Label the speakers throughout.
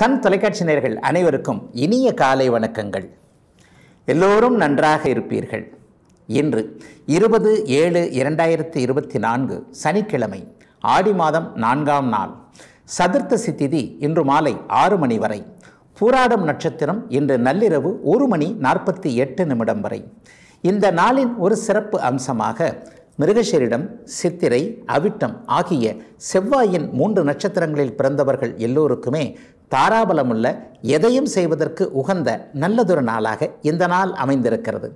Speaker 1: Sun தொலைக்காட்சி நேர்கள் அனைவருக்கும் இனிய காலை வணக்கங்கள் எல்லோரும் நன்றாக இருப்பீர்கள் இன்று இருபது ஏழு இரண்டாயிரத்தி இருபத்தி நான்கு சனிக்கிழமை ஆடி மாதம் நான்காம் நாள் சதுர்த்தசி திதி இன்று மாலை ஆறு மணி வரை பூராடம் நட்சத்திரம் இன்று நள்ளிரவு ஒரு மணி நாற்பத்தி எட்டு நிமிடம் வரை இந்த நாளின் ஒரு சிறப்பு அம்சமாக மிருகசரிடம் சித்திரை அவிட்டம் ஆகிய செவ்வாயின் மூன்று நட்சத்திரங்களில் பிறந்தவர்கள் எல்லோருக்குமே தாராபலமுள்ள எதையும் செய்வதற்கு உகந்த நல்லதொரு நாளாக இந்த நாள் அமைந்திருக்கிறது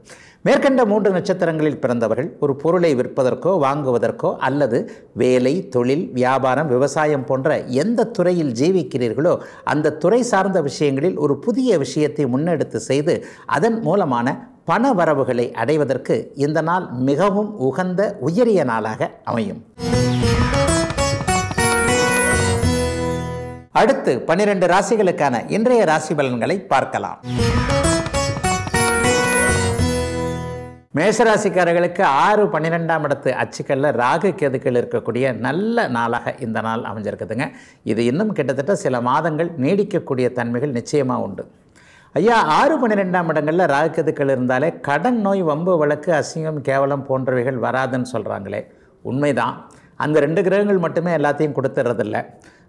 Speaker 1: மேற்கண்ட மூன்று நட்சத்திரங்களில் பிறந்தவர்கள் ஒரு பொருளை விற்பதற்கோ வாங்குவதற்கோ அல்லது வேலை தொழில் வியாபாரம் விவசாயம் போன்ற எந்த துறையில் ஜீவிக்கிறீர்களோ அந்த துறை சார்ந்த விஷயங்களில் ஒரு புதிய விஷயத்தை முன்னெடுத்து செய்து அதன் மூலமான பண வரவுகளை அடைவதற்கு இந்த நாள் மிகவும் உகந்த உயரிய நாளாக அமையும் அடுத்து பன்னிரண்டு ராசிகளுக்கான இன்றைய ராசி பலன்களை பார்க்கலாம் மேசராசிக்காரர்களுக்கு ஆறு பன்னிரெண்டாம் இடத்து அச்சுக்கல்ல ராகு கேதுக்கள் இருக்கக்கூடிய நல்ல நாளாக இந்த நாள் அமைஞ்சிருக்குதுங்க இது இன்னும் கிட்டத்தட்ட சில மாதங்கள் நீடிக்கக்கூடிய தன்மைகள் நிச்சயமாக உண்டு ஐயா ஆறு பன்னிரெண்டாம் இடங்களில் ராகு கேதுக்கள் இருந்தாலே கடன் நோய் வம்பு வழக்கு அசிங்கம் கேவலம் போன்றவைகள் வராதுன்னு சொல்கிறாங்களே உண்மைதான் அந்த ரெண்டு கிரகங்கள் மட்டுமே எல்லாத்தையும் கொடுத்துட்றதில்ல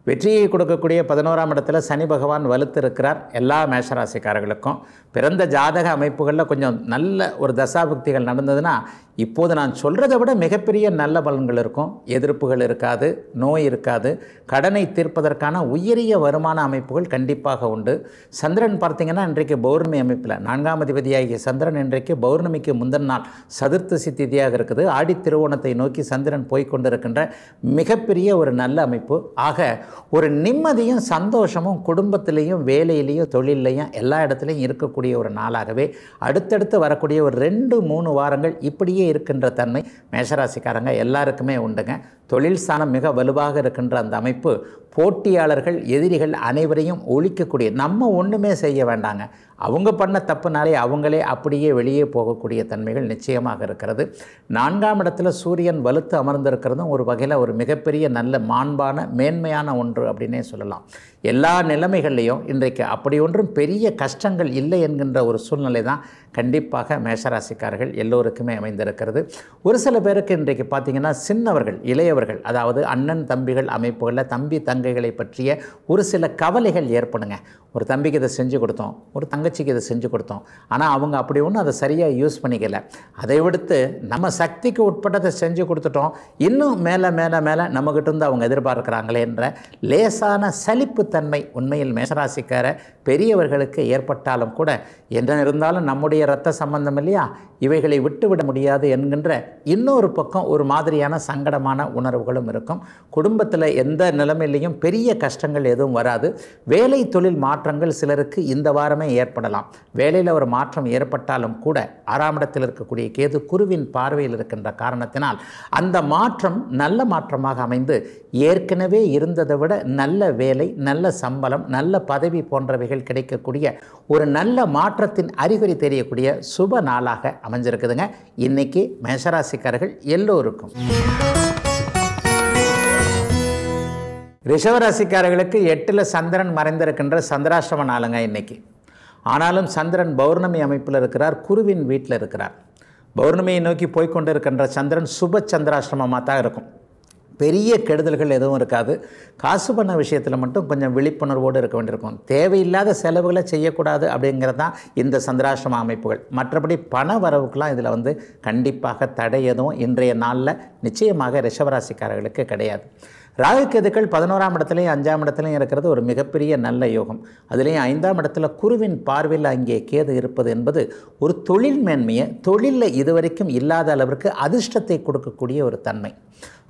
Speaker 1: வெற்றியை கொடுக்கக்கூடிய பதினோராம் இடத்துல சனி பகவான் வலுத்திருக்கிறார் எல்லா மேஷராசிக்காரர்களுக்கும் பிறந்த ஜாதக அமைப்புகளில் கொஞ்சம் நல்ல ஒரு தசாபக்திகள் நடந்ததுன்னா இப்போது நான் சொல்கிறதை விட மிகப்பெரிய நல்ல பலன்கள் இருக்கும் எதிர்ப்புகள் இருக்காது நோய் இருக்காது கடனை தீர்ப்பதற்கான உயரிய வருமான அமைப்புகள் கண்டிப்பாக உண்டு சந்திரன் பார்த்திங்கன்னா இன்றைக்கு பௌர்ணமி அமைப்பில் நான்காம் அதிபதியாகிய சந்திரன் இன்றைக்கு பௌர்ணமிக்கு முந்தன் நாள் சதுர்த்தசி திதியாக இருக்குது ஆடி திருவோணத்தை நோக்கி சந்திரன் போய்கொண்டிருக்கின்ற மிகப்பெரிய ஒரு நல்ல அமைப்பு ஆக ஒரு நிம்மதியும் சந்தோஷமும் குடும்பத்திலையும் வேலையிலையும் தொழிலையும் எல்லா இடத்துலையும் இருக்கக்கூடிய ஒரு நாளாகவே அடுத்தடுத்து வரக்கூடிய ஒரு ரெண்டு மூணு வாரங்கள் இப்படியே இருக்கின்ற தன்மை மேஷராசிக்காரங்க எல்லாருக்குமே உண்டுங்க தொழில் ஸ்தானம் மிக வலுவாக இருக்கின்ற அந்த அமைப்பு போட்டியாளர்கள் எதிரிகள் அனைவரையும் ஒழிக்கக்கூடிய நம்ம ஒன்றுமே செய்ய வேண்டாங்க அவங்க பண்ண தப்புனாலே அவங்களே அப்படியே வெளியே போகக்கூடிய தன்மைகள் நிச்சயமாக இருக்கிறது நான்காம் இடத்துல சூரியன் வலுத்து அமர்ந்திருக்கிறதும் ஒரு வகையில் ஒரு மிகப்பெரிய நல்ல மாண்பான மேன்மையான ஒன்று அப்படின்னே சொல்லலாம் எல்லா நிலைமைகள்லையும் இன்றைக்கு அப்படி ஒன்றும் பெரிய கஷ்டங்கள் இல்லை என்கின்ற ஒரு சூழ்நிலை தான் கண்டிப்பாக மேஷராசிக்காரர்கள் எல்லோருக்குமே அமைந்திருக்கிறது ஒரு சில பேருக்கு இன்றைக்கு பார்த்திங்கன்னா சின்னவர்கள் இளைய பெரியவர்கள் அதாவது அண்ணன் தம்பிகள் அமைப்புகளில் தம்பி தங்கைகளை பற்றிய ஒரு சில கவலைகள் ஏற்படுங்க ஒரு தம்பிக்கு இதை செஞ்சு கொடுத்தோம் ஒரு தங்கச்சிக்கு இதை செஞ்சு கொடுத்தோம் ஆனால் அவங்க அப்படி ஒன்றும் அதை சரியாக யூஸ் பண்ணிக்கல அதை விடுத்து நம்ம சக்திக்கு உட்பட்டதை செஞ்சு கொடுத்துட்டோம் இன்னும் மேலே மேலே மேலே இருந்து அவங்க எதிர்பார்க்குறாங்களே என்ற லேசான சலிப்புத்தன்மை உண்மையில் மேசராசிக்கார பெரியவர்களுக்கு ஏற்பட்டாலும் கூட என்ன இருந்தாலும் நம்முடைய ரத்த சம்பந்தம் இல்லையா இவைகளை விட்டுவிட முடியாது என்கின்ற இன்னொரு பக்கம் ஒரு மாதிரியான சங்கடமான உணர்வுகளும் இருக்கும் குடும்பத்தில் எந்த நிலைமையிலையும் பெரிய கஷ்டங்கள் எதுவும் வராது வேலை தொழில் மாற்றங்கள் சிலருக்கு இந்த வாரமே ஏற்படலாம் வேலையில் ஒரு மாற்றம் ஏற்பட்டாலும் கூட ஆறாமிடத்தில் இருக்கக்கூடிய கேது குருவின் பார்வையில் இருக்கின்ற காரணத்தினால் அந்த மாற்றம் நல்ல மாற்றமாக அமைந்து ஏற்கனவே இருந்ததை விட நல்ல வேலை நல்ல சம்பளம் நல்ல பதவி போன்றவைகள் கிடைக்கக்கூடிய ஒரு நல்ல மாற்றத்தின் அறிகுறி தெரியக்கூடிய சுப நாளாக அமைஞ்சிருக்குதுங்க இன்றைக்கி மேஷராசிக்காரர்கள் எல்லோருக்கும் ரிஷவராசிக்காரர்களுக்கு எட்டில் சந்திரன் மறைந்திருக்கின்ற சந்திராசிரம நாளுங்க இன்றைக்கி ஆனாலும் சந்திரன் பௌர்ணமி அமைப்பில் இருக்கிறார் குருவின் வீட்டில் இருக்கிறார் பௌர்ணமியை நோக்கி போய்கொண்டிருக்கின்ற இருக்கின்ற சந்திரன் சுப சந்திராஷ்டமமாக தான் இருக்கும் பெரிய கெடுதல்கள் எதுவும் இருக்காது காசு பண்ண விஷயத்தில் மட்டும் கொஞ்சம் விழிப்புணர்வோடு இருக்க வேண்டியிருக்கும் தேவையில்லாத செலவுகளை செய்யக்கூடாது அப்படிங்கிறது தான் இந்த சந்திராசிரம அமைப்புகள் மற்றபடி பண வரவுக்கெலாம் இதில் வந்து கண்டிப்பாக தடை எதுவும் இன்றைய நாளில் நிச்சயமாக ரிஷவராசிக்காரர்களுக்கு கிடையாது ராகுக்கெதுக்கள் பதினோராம் இடத்துலையும் அஞ்சாம் இடத்துலையும் இருக்கிறது ஒரு மிகப்பெரிய நல்ல யோகம் அதுலேயும் ஐந்தாம் இடத்துல குருவின் பார்வையில் அங்கே கேது இருப்பது என்பது ஒரு தொழில் மேன்மையை தொழிலில் இதுவரைக்கும் இல்லாத அளவிற்கு அதிர்ஷ்டத்தை கொடுக்கக்கூடிய ஒரு தன்மை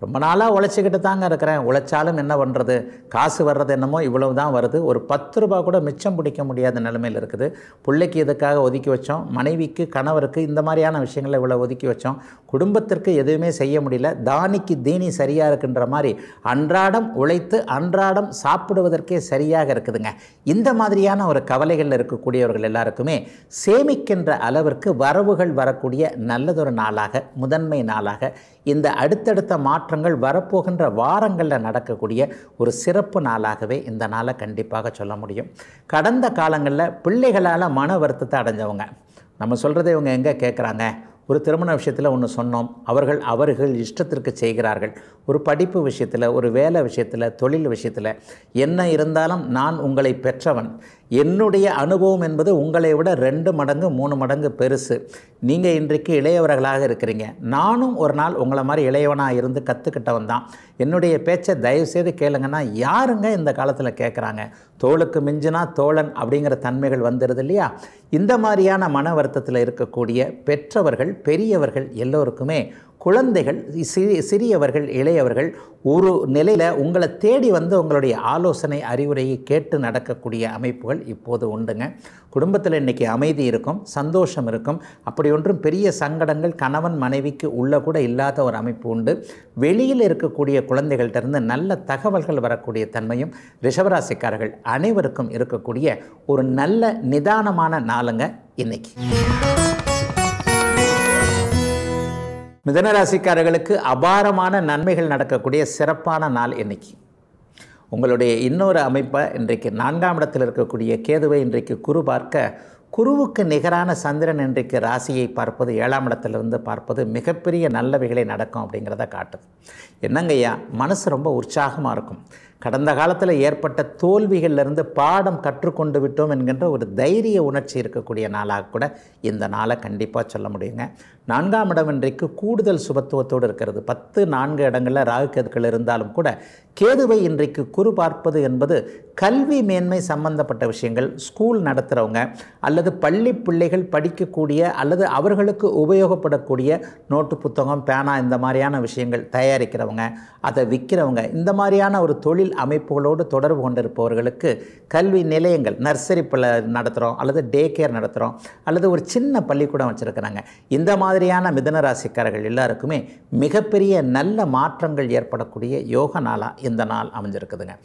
Speaker 1: ரொம்ப நாளாக உழைச்சிக்கிட்டு தாங்க இருக்கிறேன் உழைச்சாலும் என்ன பண்ணுறது காசு வர்றது என்னமோ இவ்வளவு தான் வருது ஒரு பத்து ரூபா கூட மிச்சம் பிடிக்க முடியாத நிலைமையில் இருக்குது பிள்ளைக்கு இதுக்காக ஒதுக்கி வச்சோம் மனைவிக்கு கணவருக்கு இந்த மாதிரியான விஷயங்களை இவ்வளோ ஒதுக்கி வச்சோம் குடும்பத்திற்கு எதுவுமே செய்ய முடியல தானிக்கு தீனி சரியாக இருக்குன்ற மாதிரி அன்றாடம் உழைத்து அன்றாடம் சாப்பிடுவதற்கே சரியாக இருக்குதுங்க இந்த மாதிரியான ஒரு கவலைகளில் இருக்கக்கூடியவர்கள் எல்லாருக்குமே சேமிக்கின்ற அளவிற்கு வரவுகள் வரக்கூடிய நல்லதொரு நாளாக முதன்மை நாளாக இந்த அடுத்தடுத்த மாற்றங்கள் வரப்போகின்ற வாரங்களில் நடக்கக்கூடிய ஒரு சிறப்பு நாளாகவே இந்த நாளை கண்டிப்பாக சொல்ல முடியும் கடந்த காலங்களில் பிள்ளைகளால் மன வருத்தத்தை அடைஞ்சவங்க நம்ம சொல்கிறத இவங்க எங்கே கேட்குறாங்க ஒரு திருமண விஷயத்தில் ஒன்று சொன்னோம் அவர்கள் அவர்கள் இஷ்டத்திற்கு செய்கிறார்கள் ஒரு படிப்பு விஷயத்தில் ஒரு வேலை விஷயத்தில் தொழில் விஷயத்தில் என்ன இருந்தாலும் நான் உங்களை பெற்றவன் என்னுடைய அனுபவம் என்பது உங்களை விட ரெண்டு மடங்கு மூணு மடங்கு பெருசு நீங்கள் இன்றைக்கு இளையவர்களாக இருக்கிறீங்க நானும் ஒரு நாள் உங்களை மாதிரி இளையவனாக இருந்து கற்றுக்கிட்டவன் தான் என்னுடைய பேச்சை தயவுசெய்து கேளுங்கன்னா யாருங்க இந்த காலத்தில் கேட்குறாங்க தோளுக்கு மிஞ்சினா தோழன் அப்படிங்கிற தன்மைகள் வந்துடுது இல்லையா இந்த மாதிரியான மன வருத்தத்தில் இருக்கக்கூடிய பெற்றவர்கள் பெரியவர்கள் எல்லோருக்குமே குழந்தைகள் சிறிய சிறியவர்கள் இளையவர்கள் ஒரு நிலையில் உங்களை தேடி வந்து உங்களுடைய ஆலோசனை அறிவுரையை கேட்டு நடக்கக்கூடிய அமைப்புகள் இப்போது உண்டுங்க குடும்பத்தில் இன்றைக்கி அமைதி இருக்கும் சந்தோஷம் இருக்கும் அப்படி ஒன்றும் பெரிய சங்கடங்கள் கணவன் மனைவிக்கு உள்ள கூட இல்லாத ஒரு அமைப்பு உண்டு வெளியில் இருக்கக்கூடிய குழந்தைகள்கிட்டருந்து நல்ல தகவல்கள் வரக்கூடிய தன்மையும் ரிஷவராசிக்காரர்கள் அனைவருக்கும் இருக்கக்கூடிய ஒரு நல்ல நிதானமான நாளுங்க இன்னைக்கு மிதனராசிக்காரர்களுக்கு அபாரமான நன்மைகள் நடக்கக்கூடிய சிறப்பான நாள் இன்றைக்கி உங்களுடைய இன்னொரு அமைப்பை இன்றைக்கு நான்காம் இடத்தில் இருக்கக்கூடிய கேதுவை இன்றைக்கு குரு பார்க்க குருவுக்கு நிகரான சந்திரன் இன்றைக்கு ராசியை பார்ப்பது ஏழாம் இடத்திலிருந்து பார்ப்பது மிகப்பெரிய நல்லவைகளை நடக்கும் அப்படிங்கிறத காட்டுது என்னங்கய்யா மனசு ரொம்ப உற்சாகமாக இருக்கும் கடந்த காலத்தில் ஏற்பட்ட தோல்விகளிலிருந்து பாடம் கற்றுக்கொண்டு விட்டோம் என்கின்ற ஒரு தைரிய உணர்ச்சி இருக்கக்கூடிய நாளாக கூட இந்த நாளை கண்டிப்பாக சொல்ல முடியுங்க நான்காம் இடம் இன்றைக்கு கூடுதல் சுபத்துவத்தோடு இருக்கிறது பத்து நான்கு இடங்களில் ராகு கதுக்கள் இருந்தாலும் கூட கேதுவை இன்றைக்கு குறு பார்ப்பது என்பது கல்வி மேன்மை சம்பந்தப்பட்ட விஷயங்கள் ஸ்கூல் நடத்துகிறவங்க அல்லது பள்ளி பிள்ளைகள் படிக்கக்கூடிய அல்லது அவர்களுக்கு உபயோகப்படக்கூடிய நோட்டு புத்தகம் பேனா இந்த மாதிரியான விஷயங்கள் தயாரிக்கிறவங்க அதை விற்கிறவங்க இந்த மாதிரியான ஒரு தொழில் அமைப்புகளோடு தொடர்பு கொண்டிருப்பவர்களுக்கு கல்வி நிலையங்கள் நர்சரி பிள்ளை நடத்துகிறோம் அல்லது டே கேர் நடத்துகிறோம் அல்லது ஒரு சின்ன பள்ளிக்கூடம் வச்சுருக்கிறாங்க இந்த மாதிரியான மிதனராசிக்காரர்கள் எல்லாருக்குமே மிகப்பெரிய நல்ல மாற்றங்கள் ஏற்படக்கூடிய யோக நாளாக இந்த நாள் அமைஞ்சிருக்குதுங்க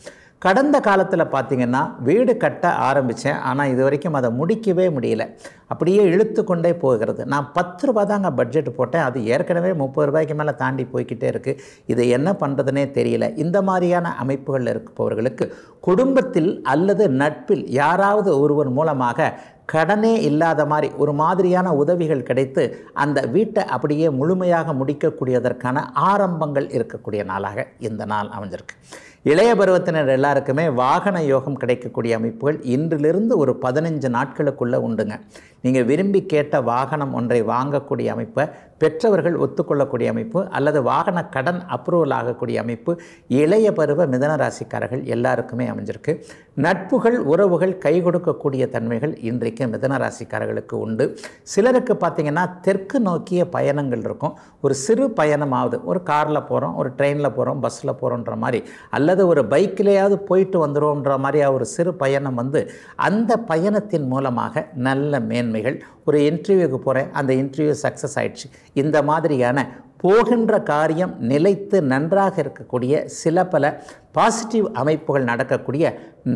Speaker 1: கடந்த காலத்தில் பார்த்திங்கன்னா வீடு கட்ட ஆரம்பித்தேன் ஆனால் இது வரைக்கும் அதை முடிக்கவே முடியல அப்படியே இழுத்து கொண்டே போகிறது நான் பத்து ரூபா தாங்க பட்ஜெட் போட்டேன் அது ஏற்கனவே முப்பது ரூபாய்க்கு மேலே தாண்டி போய்கிட்டே இருக்குது இதை என்ன பண்ணுறதுனே தெரியல இந்த மாதிரியான அமைப்புகளில் இருப்பவர்களுக்கு குடும்பத்தில் அல்லது நட்பில் யாராவது ஒருவர் மூலமாக கடனே இல்லாத மாதிரி ஒரு மாதிரியான உதவிகள் கிடைத்து அந்த வீட்டை அப்படியே முழுமையாக முடிக்கக்கூடியதற்கான ஆரம்பங்கள் இருக்கக்கூடிய நாளாக இந்த நாள் அமைஞ்சிருக்கு இளைய பருவத்தினர் எல்லாருக்குமே வாகன யோகம் கிடைக்கக்கூடிய அமைப்புகள் இன்றிலிருந்து ஒரு பதினஞ்சு நாட்களுக்குள்ளே உண்டுங்க நீங்கள் விரும்பி கேட்ட வாகனம் ஒன்றை வாங்கக்கூடிய அமைப்பை பெற்றவர்கள் ஒத்துக்கொள்ளக்கூடிய அமைப்பு அல்லது வாகன கடன் அப்ரூவல் ஆகக்கூடிய அமைப்பு இளைய பருவ மிதன ராசிக்காரர்கள் எல்லாருக்குமே அமைஞ்சிருக்கு நட்புகள் உறவுகள் கை கொடுக்கக்கூடிய தன்மைகள் இன்றைக்கு மிதன ராசிக்காரர்களுக்கு உண்டு சிலருக்கு பார்த்திங்கன்னா தெற்கு நோக்கிய பயணங்கள் இருக்கும் ஒரு சிறு பயணம் ஆகுது ஒரு காரில் போகிறோம் ஒரு ட்ரெயினில் போகிறோம் பஸ்ஸில் போகிறோன்ற மாதிரி அல்லது ஒரு பைக்கிலேயாவது போயிட்டு வந்துடுவோன்ற மாதிரி ஒரு சிறு பயணம் வந்து அந்த பயணத்தின் மூலமாக நல்ல மேன்மைகள் ஒரு இன்டர்வியூக்கு போகிறேன் அந்த இன்டர்வியூ சக்ஸஸ் ஆயிடுச்சு இந்த மாதிரியான போகின்ற காரியம் நிலைத்து நன்றாக இருக்கக்கூடிய சில பல பாசிட்டிவ் அமைப்புகள் நடக்கக்கூடிய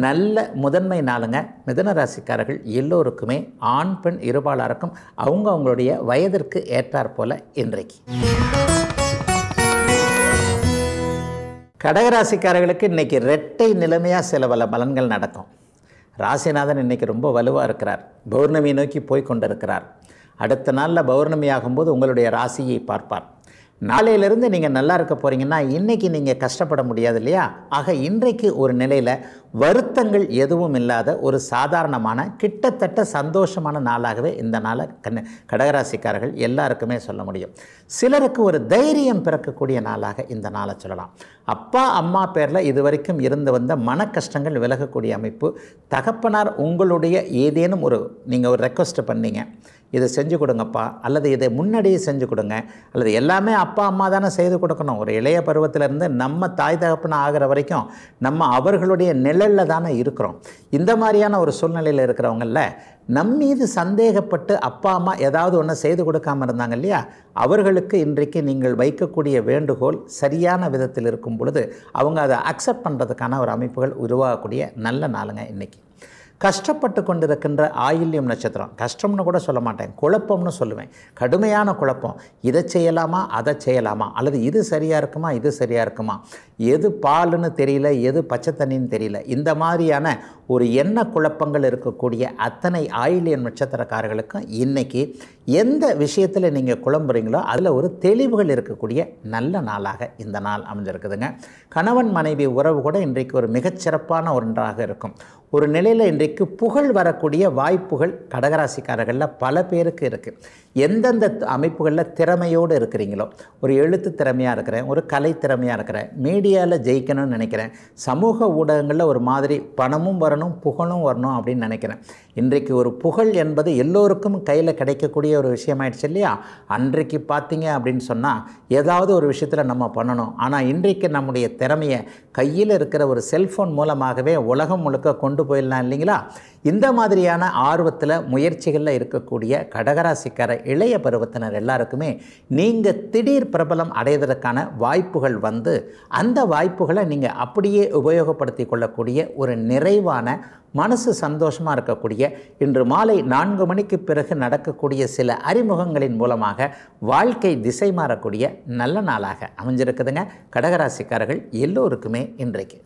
Speaker 1: நல்ல முதன்மை நாளுங்க மிதன ராசிக்காரர்கள் எல்லோருக்குமே ஆண் பெண் இருபாலாருக்கும் அவங்க அவங்களுடைய வயதிற்கு ஏற்றார் போல இன்றைக்கு கடகராசிக்காரர்களுக்கு இன்றைக்கி ரெட்டை நிலைமையாக சில பல பலன்கள் நடக்கும் ராசிநாதன் இன்றைக்கி ரொம்ப வலுவாக இருக்கிறார் பௌர்ணமியை நோக்கி போய் கொண்டிருக்கிறார் அடுத்த நாளில் பௌர்ணமி ஆகும்போது உங்களுடைய ராசியை பார்ப்பார் நாளையிலேருந்து நீங்கள் நல்லா இருக்க போகிறீங்கன்னா இன்றைக்கி நீங்கள் கஷ்டப்பட முடியாது இல்லையா ஆக இன்றைக்கு ஒரு நிலையில் வருத்தங்கள் எதுவும் இல்லாத ஒரு சாதாரணமான கிட்டத்தட்ட சந்தோஷமான நாளாகவே இந்த நாளை கண் கடகராசிக்காரர்கள் எல்லாருக்குமே சொல்ல முடியும் சிலருக்கு ஒரு தைரியம் பிறக்கக்கூடிய நாளாக இந்த நாளை சொல்லலாம் அப்பா அம்மா பேரில் இதுவரைக்கும் இருந்து வந்த மன கஷ்டங்கள் விலகக்கூடிய அமைப்பு தகப்பனார் உங்களுடைய ஏதேனும் ஒரு நீங்கள் ஒரு ரெக்வஸ்ட்டு பண்ணீங்க இதை செஞ்சு கொடுங்கப்பா அல்லது இதை முன்னாடியே செஞ்சு கொடுங்க அல்லது எல்லாமே அப்பா அம்மா தானே செய்து கொடுக்கணும் ஒரு இளைய பருவத்திலேருந்து நம்ம தாய் தகப்பன ஆகிற வரைக்கும் நம்ம அவர்களுடைய நிழலில் தானே இருக்கிறோம் இந்த மாதிரியான ஒரு சூழ்நிலையில் இருக்கிறவங்கள நம் மீது சந்தேகப்பட்டு அப்பா அம்மா ஏதாவது ஒன்று செய்து கொடுக்காமல் இருந்தாங்க இல்லையா அவர்களுக்கு இன்றைக்கு நீங்கள் வைக்கக்கூடிய வேண்டுகோள் சரியான விதத்தில் இருக்கும் பொழுது அவங்க அதை அக்செப்ட் பண்ணுறதுக்கான ஒரு அமைப்புகள் உருவாகக்கூடிய நல்ல நாளுங்க இன்றைக்கி கஷ்டப்பட்டு கொண்டிருக்கின்ற ஆயில்யம் நட்சத்திரம் கஷ்டம்னு கூட சொல்ல மாட்டேன் குழப்பம்னு சொல்லுவேன் கடுமையான குழப்பம் இதை செய்யலாமா அதை செய்யலாமா அல்லது இது சரியாக இருக்குமா இது சரியாக இருக்குமா எது பால்னு தெரியல எது பச்சை தண்ணின்னு தெரியல இந்த மாதிரியான ஒரு எண்ண குழப்பங்கள் இருக்கக்கூடிய அத்தனை ஆயில்யம் நட்சத்திரக்காரர்களுக்கும் இன்றைக்கி எந்த விஷயத்தில் நீங்கள் குழம்புறீங்களோ அதில் ஒரு தெளிவுகள் இருக்கக்கூடிய நல்ல நாளாக இந்த நாள் அமைஞ்சிருக்குதுங்க கணவன் மனைவி உறவு கூட இன்றைக்கு ஒரு மிகச்சிறப்பான ஒன்றாக இருக்கும் ஒரு நிலையில் இன்றைக்கு புகழ் வரக்கூடிய வாய்ப்புகள் கடகராசிக்காரர்களில் பல பேருக்கு இருக்குது எந்தெந்த அமைப்புகளில் திறமையோடு இருக்கிறீங்களோ ஒரு எழுத்து திறமையாக இருக்கிறேன் ஒரு கலை திறமையாக இருக்கிறேன் மீடியாவில் ஜெயிக்கணும்னு நினைக்கிறேன் சமூக ஊடகங்களில் ஒரு மாதிரி பணமும் வரணும் புகழும் வரணும் அப்படின்னு நினைக்கிறேன் இன்றைக்கு ஒரு புகழ் என்பது எல்லோருக்கும் கையில் கிடைக்கக்கூடிய ஒரு விஷயமாயிடுச்சு இல்லையா அன்றைக்கு பார்த்தீங்க அப்படின்னு சொன்னால் ஏதாவது ஒரு விஷயத்தில் நம்ம பண்ணணும் ஆனால் இன்றைக்கு நம்முடைய திறமையை கையில் இருக்கிற ஒரு செல்ஃபோன் மூலமாகவே உலகம் முழுக்க கொண்டு போயிடலாம் இல்லைங்களா இந்த மாதிரியான ஆர்வத்தில் முயற்சிகளில் இருக்கக்கூடிய கடகராசிக்காரை இளைய பருவத்தினர் எல்லாருக்குமே நீங்கள் திடீர் பிரபலம் அடைவதற்கான வாய்ப்புகள் வந்து அந்த வாய்ப்புகளை நீங்கள் அப்படியே உபயோகப்படுத்தி கொள்ளக்கூடிய ஒரு நிறைவான மனசு சந்தோஷமாக இருக்கக்கூடிய இன்று மாலை நான்கு மணிக்கு பிறகு நடக்கக்கூடிய சில அறிமுகங்களின் மூலமாக வாழ்க்கை திசை மாறக்கூடிய நல்ல நாளாக அமைஞ்சிருக்குதுங்க கடகராசிக்காரர்கள் எல்லோருக்குமே இன்றைக்கு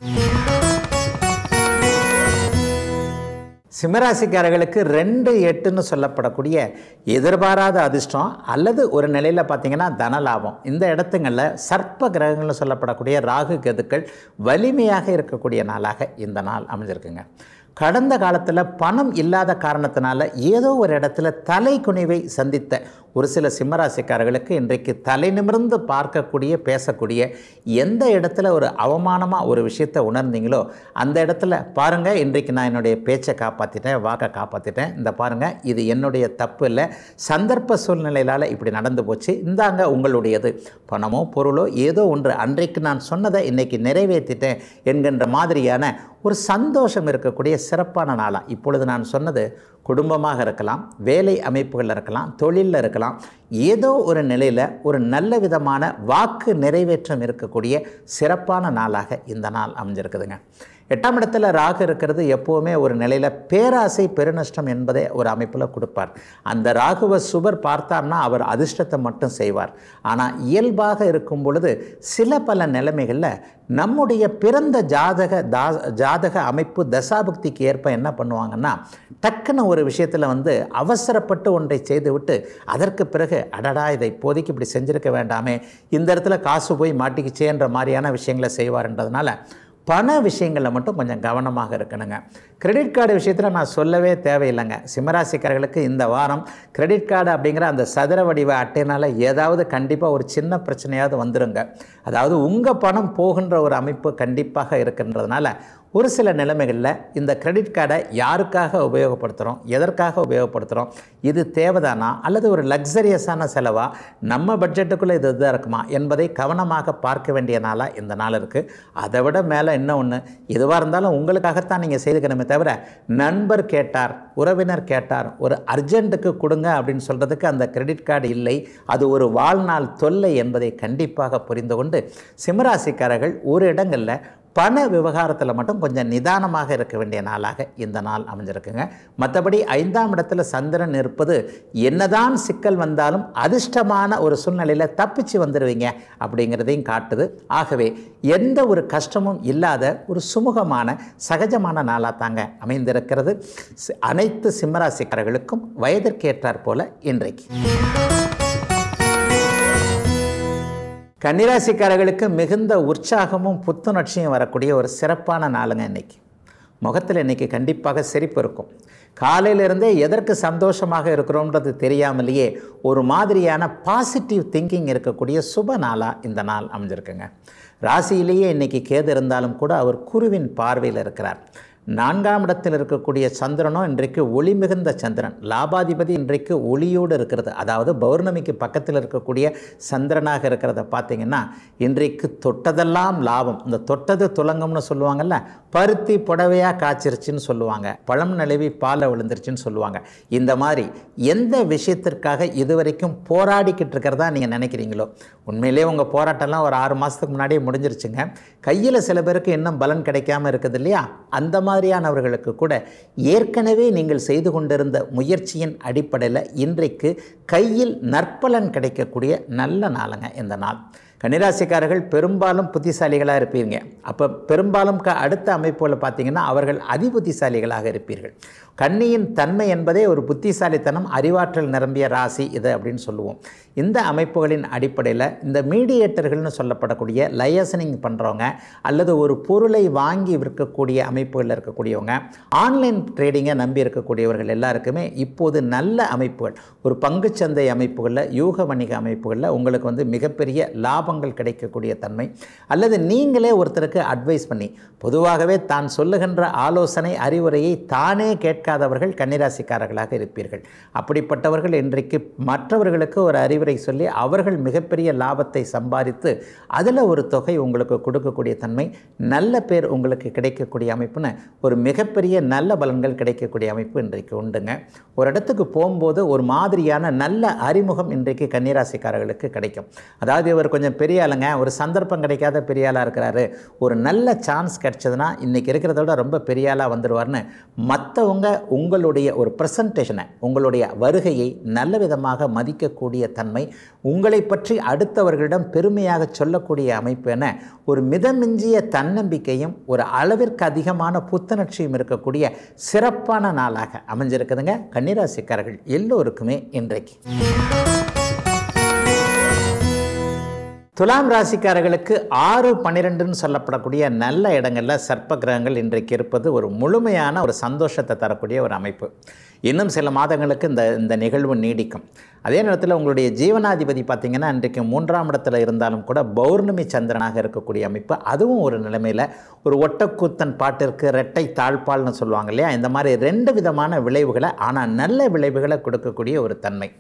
Speaker 1: சிம்மராசிக்காரர்களுக்கு ரெண்டு எட்டுன்னு சொல்லப்படக்கூடிய எதிர்பாராத அதிர்ஷ்டம் அல்லது ஒரு நிலையில் பார்த்திங்கன்னா தனலாபம் இந்த இடத்துங்களில் சர்ப்ப கிரகங்கள்னு சொல்லப்படக்கூடிய ராகு கதுக்கள் வலிமையாக இருக்கக்கூடிய நாளாக இந்த நாள் அமைஞ்சிருக்குங்க கடந்த காலத்தில் பணம் இல்லாத காரணத்தினால ஏதோ ஒரு இடத்துல தலை குனிவை சந்தித்த ஒரு சில சிம்மராசிக்காரர்களுக்கு இன்றைக்கு தலை நிமிர்ந்து பார்க்கக்கூடிய பேசக்கூடிய எந்த இடத்துல ஒரு அவமானமாக ஒரு விஷயத்தை உணர்ந்தீங்களோ அந்த இடத்துல பாருங்கள் இன்றைக்கு நான் என்னுடைய பேச்சை காப்பாற்றிட்டேன் வாக்கை காப்பாற்றிட்டேன் இந்த பாருங்கள் இது என்னுடைய தப்பு இல்லை சந்தர்ப்ப சூழ்நிலையால் இப்படி நடந்து போச்சு இந்தாங்க உங்களுடையது பணமோ பொருளோ ஏதோ ஒன்று அன்றைக்கு நான் சொன்னதை இன்றைக்கி நிறைவேற்றிட்டேன் என்கின்ற மாதிரியான ஒரு சந்தோஷம் இருக்கக்கூடிய சிறப்பான நாளாக இப்பொழுது நான் சொன்னது குடும்பமாக இருக்கலாம் வேலை அமைப்புகளில் இருக்கலாம் தொழிலில் இருக்கலாம் ஏதோ ஒரு நிலையில் ஒரு நல்ல விதமான வாக்கு நிறைவேற்றம் இருக்கக்கூடிய சிறப்பான நாளாக இந்த நாள் அமைஞ்சிருக்குதுங்க எட்டாம் இடத்துல ராகு இருக்கிறது எப்போவுமே ஒரு நிலையில் பேராசை பெருநஷ்டம் என்பதை ஒரு அமைப்பில் கொடுப்பார் அந்த ராகுவை சுபர் பார்த்தார்னா அவர் அதிர்ஷ்டத்தை மட்டும் செய்வார் ஆனால் இயல்பாக இருக்கும் பொழுது சில பல நிலைமைகளில் நம்முடைய பிறந்த ஜாதக தா ஜாதக அமைப்பு தசாபக்திக்கு ஏற்ப என்ன பண்ணுவாங்கன்னா டக்குன்னு ஒரு விஷயத்தில் வந்து அவசரப்பட்டு ஒன்றை செய்துவிட்டு அதற்கு பிறகு அடடா இதை இப்போதைக்கு இப்படி செஞ்சுருக்க வேண்டாமே இந்த இடத்துல காசு போய் மாட்டிக்கிச்சேன்ற மாதிரியான விஷயங்களை செய்வார்ன்றதுனால பண விஷயங்களில் மட்டும் கொஞ்சம் கவனமாக இருக்கணுங்க கிரெடிட் கார்டு விஷயத்தில் நான் சொல்லவே தேவையில்லைங்க சிம்மராசிக்காரர்களுக்கு இந்த வாரம் கிரெடிட் கார்டு அப்படிங்கிற அந்த சதுர வடிவ அட்டைனால் ஏதாவது கண்டிப்பாக ஒரு சின்ன பிரச்சனையாவது வந்துடுங்க அதாவது உங்கள் பணம் போகின்ற ஒரு அமைப்பு கண்டிப்பாக இருக்கின்றதுனால ஒரு சில நிலைமைகளில் இந்த கிரெடிட் கார்டை யாருக்காக உபயோகப்படுத்துகிறோம் எதற்காக உபயோகப்படுத்துகிறோம் இது தேவைதானா அல்லது ஒரு லக்ஸரியஸான செலவாக நம்ம பட்ஜெட்டுக்குள்ளே இது இதாக இருக்குமா என்பதை கவனமாக பார்க்க வேண்டிய நாளாக இந்த நாள் இருக்குது அதை விட மேலே இன்னும் ஒன்று எதுவாக இருந்தாலும் உங்களுக்காகத்தான் நீங்கள் செய்துக்கணுமே தவிர நண்பர் கேட்டார் உறவினர் கேட்டார் ஒரு அர்ஜெண்ட்டுக்கு கொடுங்க அப்படின்னு சொல்கிறதுக்கு அந்த கிரெடிட் கார்டு இல்லை அது ஒரு வாழ்நாள் தொல்லை என்பதை கண்டிப்பாக புரிந்து கொண்டு சிம்மராசிக்காரர்கள் ஒரு இடங்களில் பண விவகாரத்தில் மட்டும் கொஞ்சம் நிதானமாக இருக்க வேண்டிய நாளாக இந்த நாள் அமைஞ்சிருக்குங்க மற்றபடி ஐந்தாம் இடத்துல சந்திரன் இருப்பது என்னதான் சிக்கல் வந்தாலும் அதிர்ஷ்டமான ஒரு சூழ்நிலையில் தப்பிச்சு வந்துடுவீங்க அப்படிங்கிறதையும் காட்டுது ஆகவே எந்த ஒரு கஷ்டமும் இல்லாத ஒரு சுமூகமான சகஜமான நாளாக தாங்க அமைந்திருக்கிறது அனைத்து சிம்மராசிக்காரர்களுக்கும் வயதிற்கேற்றாற் போல இன்றைக்கு கன்னிராசிக்காரர்களுக்கு மிகுந்த உற்சாகமும் புத்துணர்ச்சியும் வரக்கூடிய ஒரு சிறப்பான நாளுங்க இன்றைக்கி முகத்தில் இன்றைக்கி கண்டிப்பாக சிரிப்பு இருக்கும் காலையிலிருந்தே எதற்கு சந்தோஷமாக இருக்கிறோன்றது தெரியாமலேயே ஒரு மாதிரியான பாசிட்டிவ் திங்கிங் இருக்கக்கூடிய சுப நாளாக இந்த நாள் அமைஞ்சிருக்குங்க ராசியிலேயே இன்றைக்கி கேது இருந்தாலும் கூட அவர் குருவின் பார்வையில் இருக்கிறார் நான்காம் இடத்தில் இருக்கக்கூடிய சந்திரனோ இன்றைக்கு ஒளி மிகுந்த சந்திரன் லாபாதிபதி இன்றைக்கு ஒளியோடு இருக்கிறது அதாவது பௌர்ணமிக்கு பக்கத்தில் இருக்கக்கூடிய சந்திரனாக இருக்கிறத பார்த்திங்கன்னா இன்றைக்கு தொட்டதெல்லாம் லாபம் இந்த தொட்டது துலங்கம்னு சொல்லுவாங்கல்ல பருத்தி புடவையாக காய்ச்சிருச்சுன்னு சொல்லுவாங்க பழம் நழுவி பாலை விழுந்துருச்சுன்னு சொல்லுவாங்க இந்த மாதிரி எந்த விஷயத்திற்காக இதுவரைக்கும் போராடிக்கிட்டு இருக்கிறதா நீங்கள் நினைக்கிறீங்களோ உண்மையிலே உங்கள் போராட்டம்லாம் ஒரு ஆறு மாதத்துக்கு முன்னாடியே முடிஞ்சிருச்சுங்க கையில் சில பேருக்கு இன்னும் பலன் கிடைக்காம இருக்குது இல்லையா அந்த மாதிரி மாதிரியானவர்களுக்கு கூட ஏற்கனவே நீங்கள் செய்து கொண்டிருந்த முயற்சியின் அடிப்படையில் இன்றைக்கு கையில் நற்பலன் கிடைக்கக்கூடிய நல்ல நாளுங்க இந்த நாள் கன்னிராசிக்காரர்கள் பெரும்பாலும் புத்திசாலிகளாக இருப்பீங்க அப்போ பெரும்பாலும் க அடுத்த அமைப்புகள் பார்த்தீங்கன்னா அவர்கள் அதிபுத்திசாலிகளாக இருப்பீர்கள் கண்ணியின் தன்மை என்பதே ஒரு புத்திசாலித்தனம் அறிவாற்றல் நிரம்பிய ராசி இது அப்படின்னு சொல்லுவோம் இந்த அமைப்புகளின் அடிப்படையில் இந்த மீடியேட்டர்கள்னு சொல்லப்படக்கூடிய லயசனிங் பண்ணுறவங்க அல்லது ஒரு பொருளை வாங்கி விற்கக்கூடிய அமைப்புகளில் இருக்கக்கூடியவங்க ஆன்லைன் ட்ரேடிங்கை நம்பி இருக்கக்கூடியவர்கள் எல்லாருக்குமே இப்போது நல்ல அமைப்புகள் ஒரு பங்குச்சந்தை அமைப்புகளில் யூக வணிக அமைப்புகளில் உங்களுக்கு வந்து மிகப்பெரிய லாபங்கள் கிடைக்கக்கூடிய தன்மை அல்லது நீங்களே ஒருத்தருக்கு அட்வைஸ் பண்ணி பொதுவாகவே தான் சொல்லுகின்ற ஆலோசனை அறிவுரையை தானே கேட்காதவர்கள் கன்னிராசிக்காரர்களாக இருப்பீர்கள் அப்படிப்பட்டவர்கள் இன்றைக்கு மற்றவர்களுக்கு ஒரு அறிவுரை அறிவுரை சொல்லி அவர்கள் மிகப்பெரிய லாபத்தை சம்பாதித்து அதில் ஒரு தொகை உங்களுக்கு கொடுக்கக்கூடிய தன்மை நல்ல பேர் உங்களுக்கு கிடைக்கக்கூடிய அமைப்புன்னு ஒரு மிகப்பெரிய நல்ல பலன்கள் கிடைக்கக்கூடிய அமைப்பு இன்றைக்கு உண்டுங்க ஒரு இடத்துக்கு போகும்போது ஒரு மாதிரியான நல்ல அறிமுகம் இன்றைக்கு கன்னிராசிக்காரர்களுக்கு கிடைக்கும் அதாவது இவர் கொஞ்சம் பெரிய ஆளுங்க ஒரு சந்தர்ப்பம் கிடைக்காத பெரிய ஆளாக இருக்கிறாரு ஒரு நல்ல சான்ஸ் கிடைச்சதுன்னா இன்றைக்கி இருக்கிறத விட ரொம்ப பெரிய ஆளாக வந்துடுவார்னு மற்றவங்க உங்களுடைய ஒரு ப்ரெசன்டேஷனை உங்களுடைய வருகையை நல்ல விதமாக மதிக்கக்கூடிய தன்மை இல்லாமை உங்களை பற்றி அடுத்தவர்களிடம் பெருமையாக சொல்லக்கூடிய அமைப்பு என ஒரு மிதமிஞ்சிய தன்னம்பிக்கையும் ஒரு அளவிற்கு அதிகமான புத்துணர்ச்சியும் இருக்கக்கூடிய சிறப்பான நாளாக அமைஞ்சிருக்குதுங்க கன்னிராசிக்காரர்கள் எல்லோருக்குமே இன்றைக்கு துலாம் ராசிக்காரர்களுக்கு ஆறு பன்னிரெண்டுன்னு சொல்லப்படக்கூடிய நல்ல இடங்களில் சர்ப்ப கிரகங்கள் இன்றைக்கு இருப்பது ஒரு முழுமையான ஒரு சந்தோஷத்தை தரக்கூடிய ஒரு அமைப்பு இன்னும் சில மாதங்களுக்கு இந்த இந்த நிகழ்வு நீடிக்கும் அதே நேரத்தில் உங்களுடைய ஜீவனாதிபதி பார்த்திங்கன்னா இன்றைக்கு மூன்றாம் இடத்துல இருந்தாலும் கூட பௌர்ணமி சந்திரனாக இருக்கக்கூடிய அமைப்பு அதுவும் ஒரு நிலைமையில் ஒரு ஒட்டக்கூத்தன் பாட்டிற்கு ரெட்டை தாழ்பால்னு சொல்லுவாங்க இல்லையா இந்த மாதிரி ரெண்டு விதமான விளைவுகளை ஆனால் நல்ல விளைவுகளை கொடுக்கக்கூடிய ஒரு தன்மை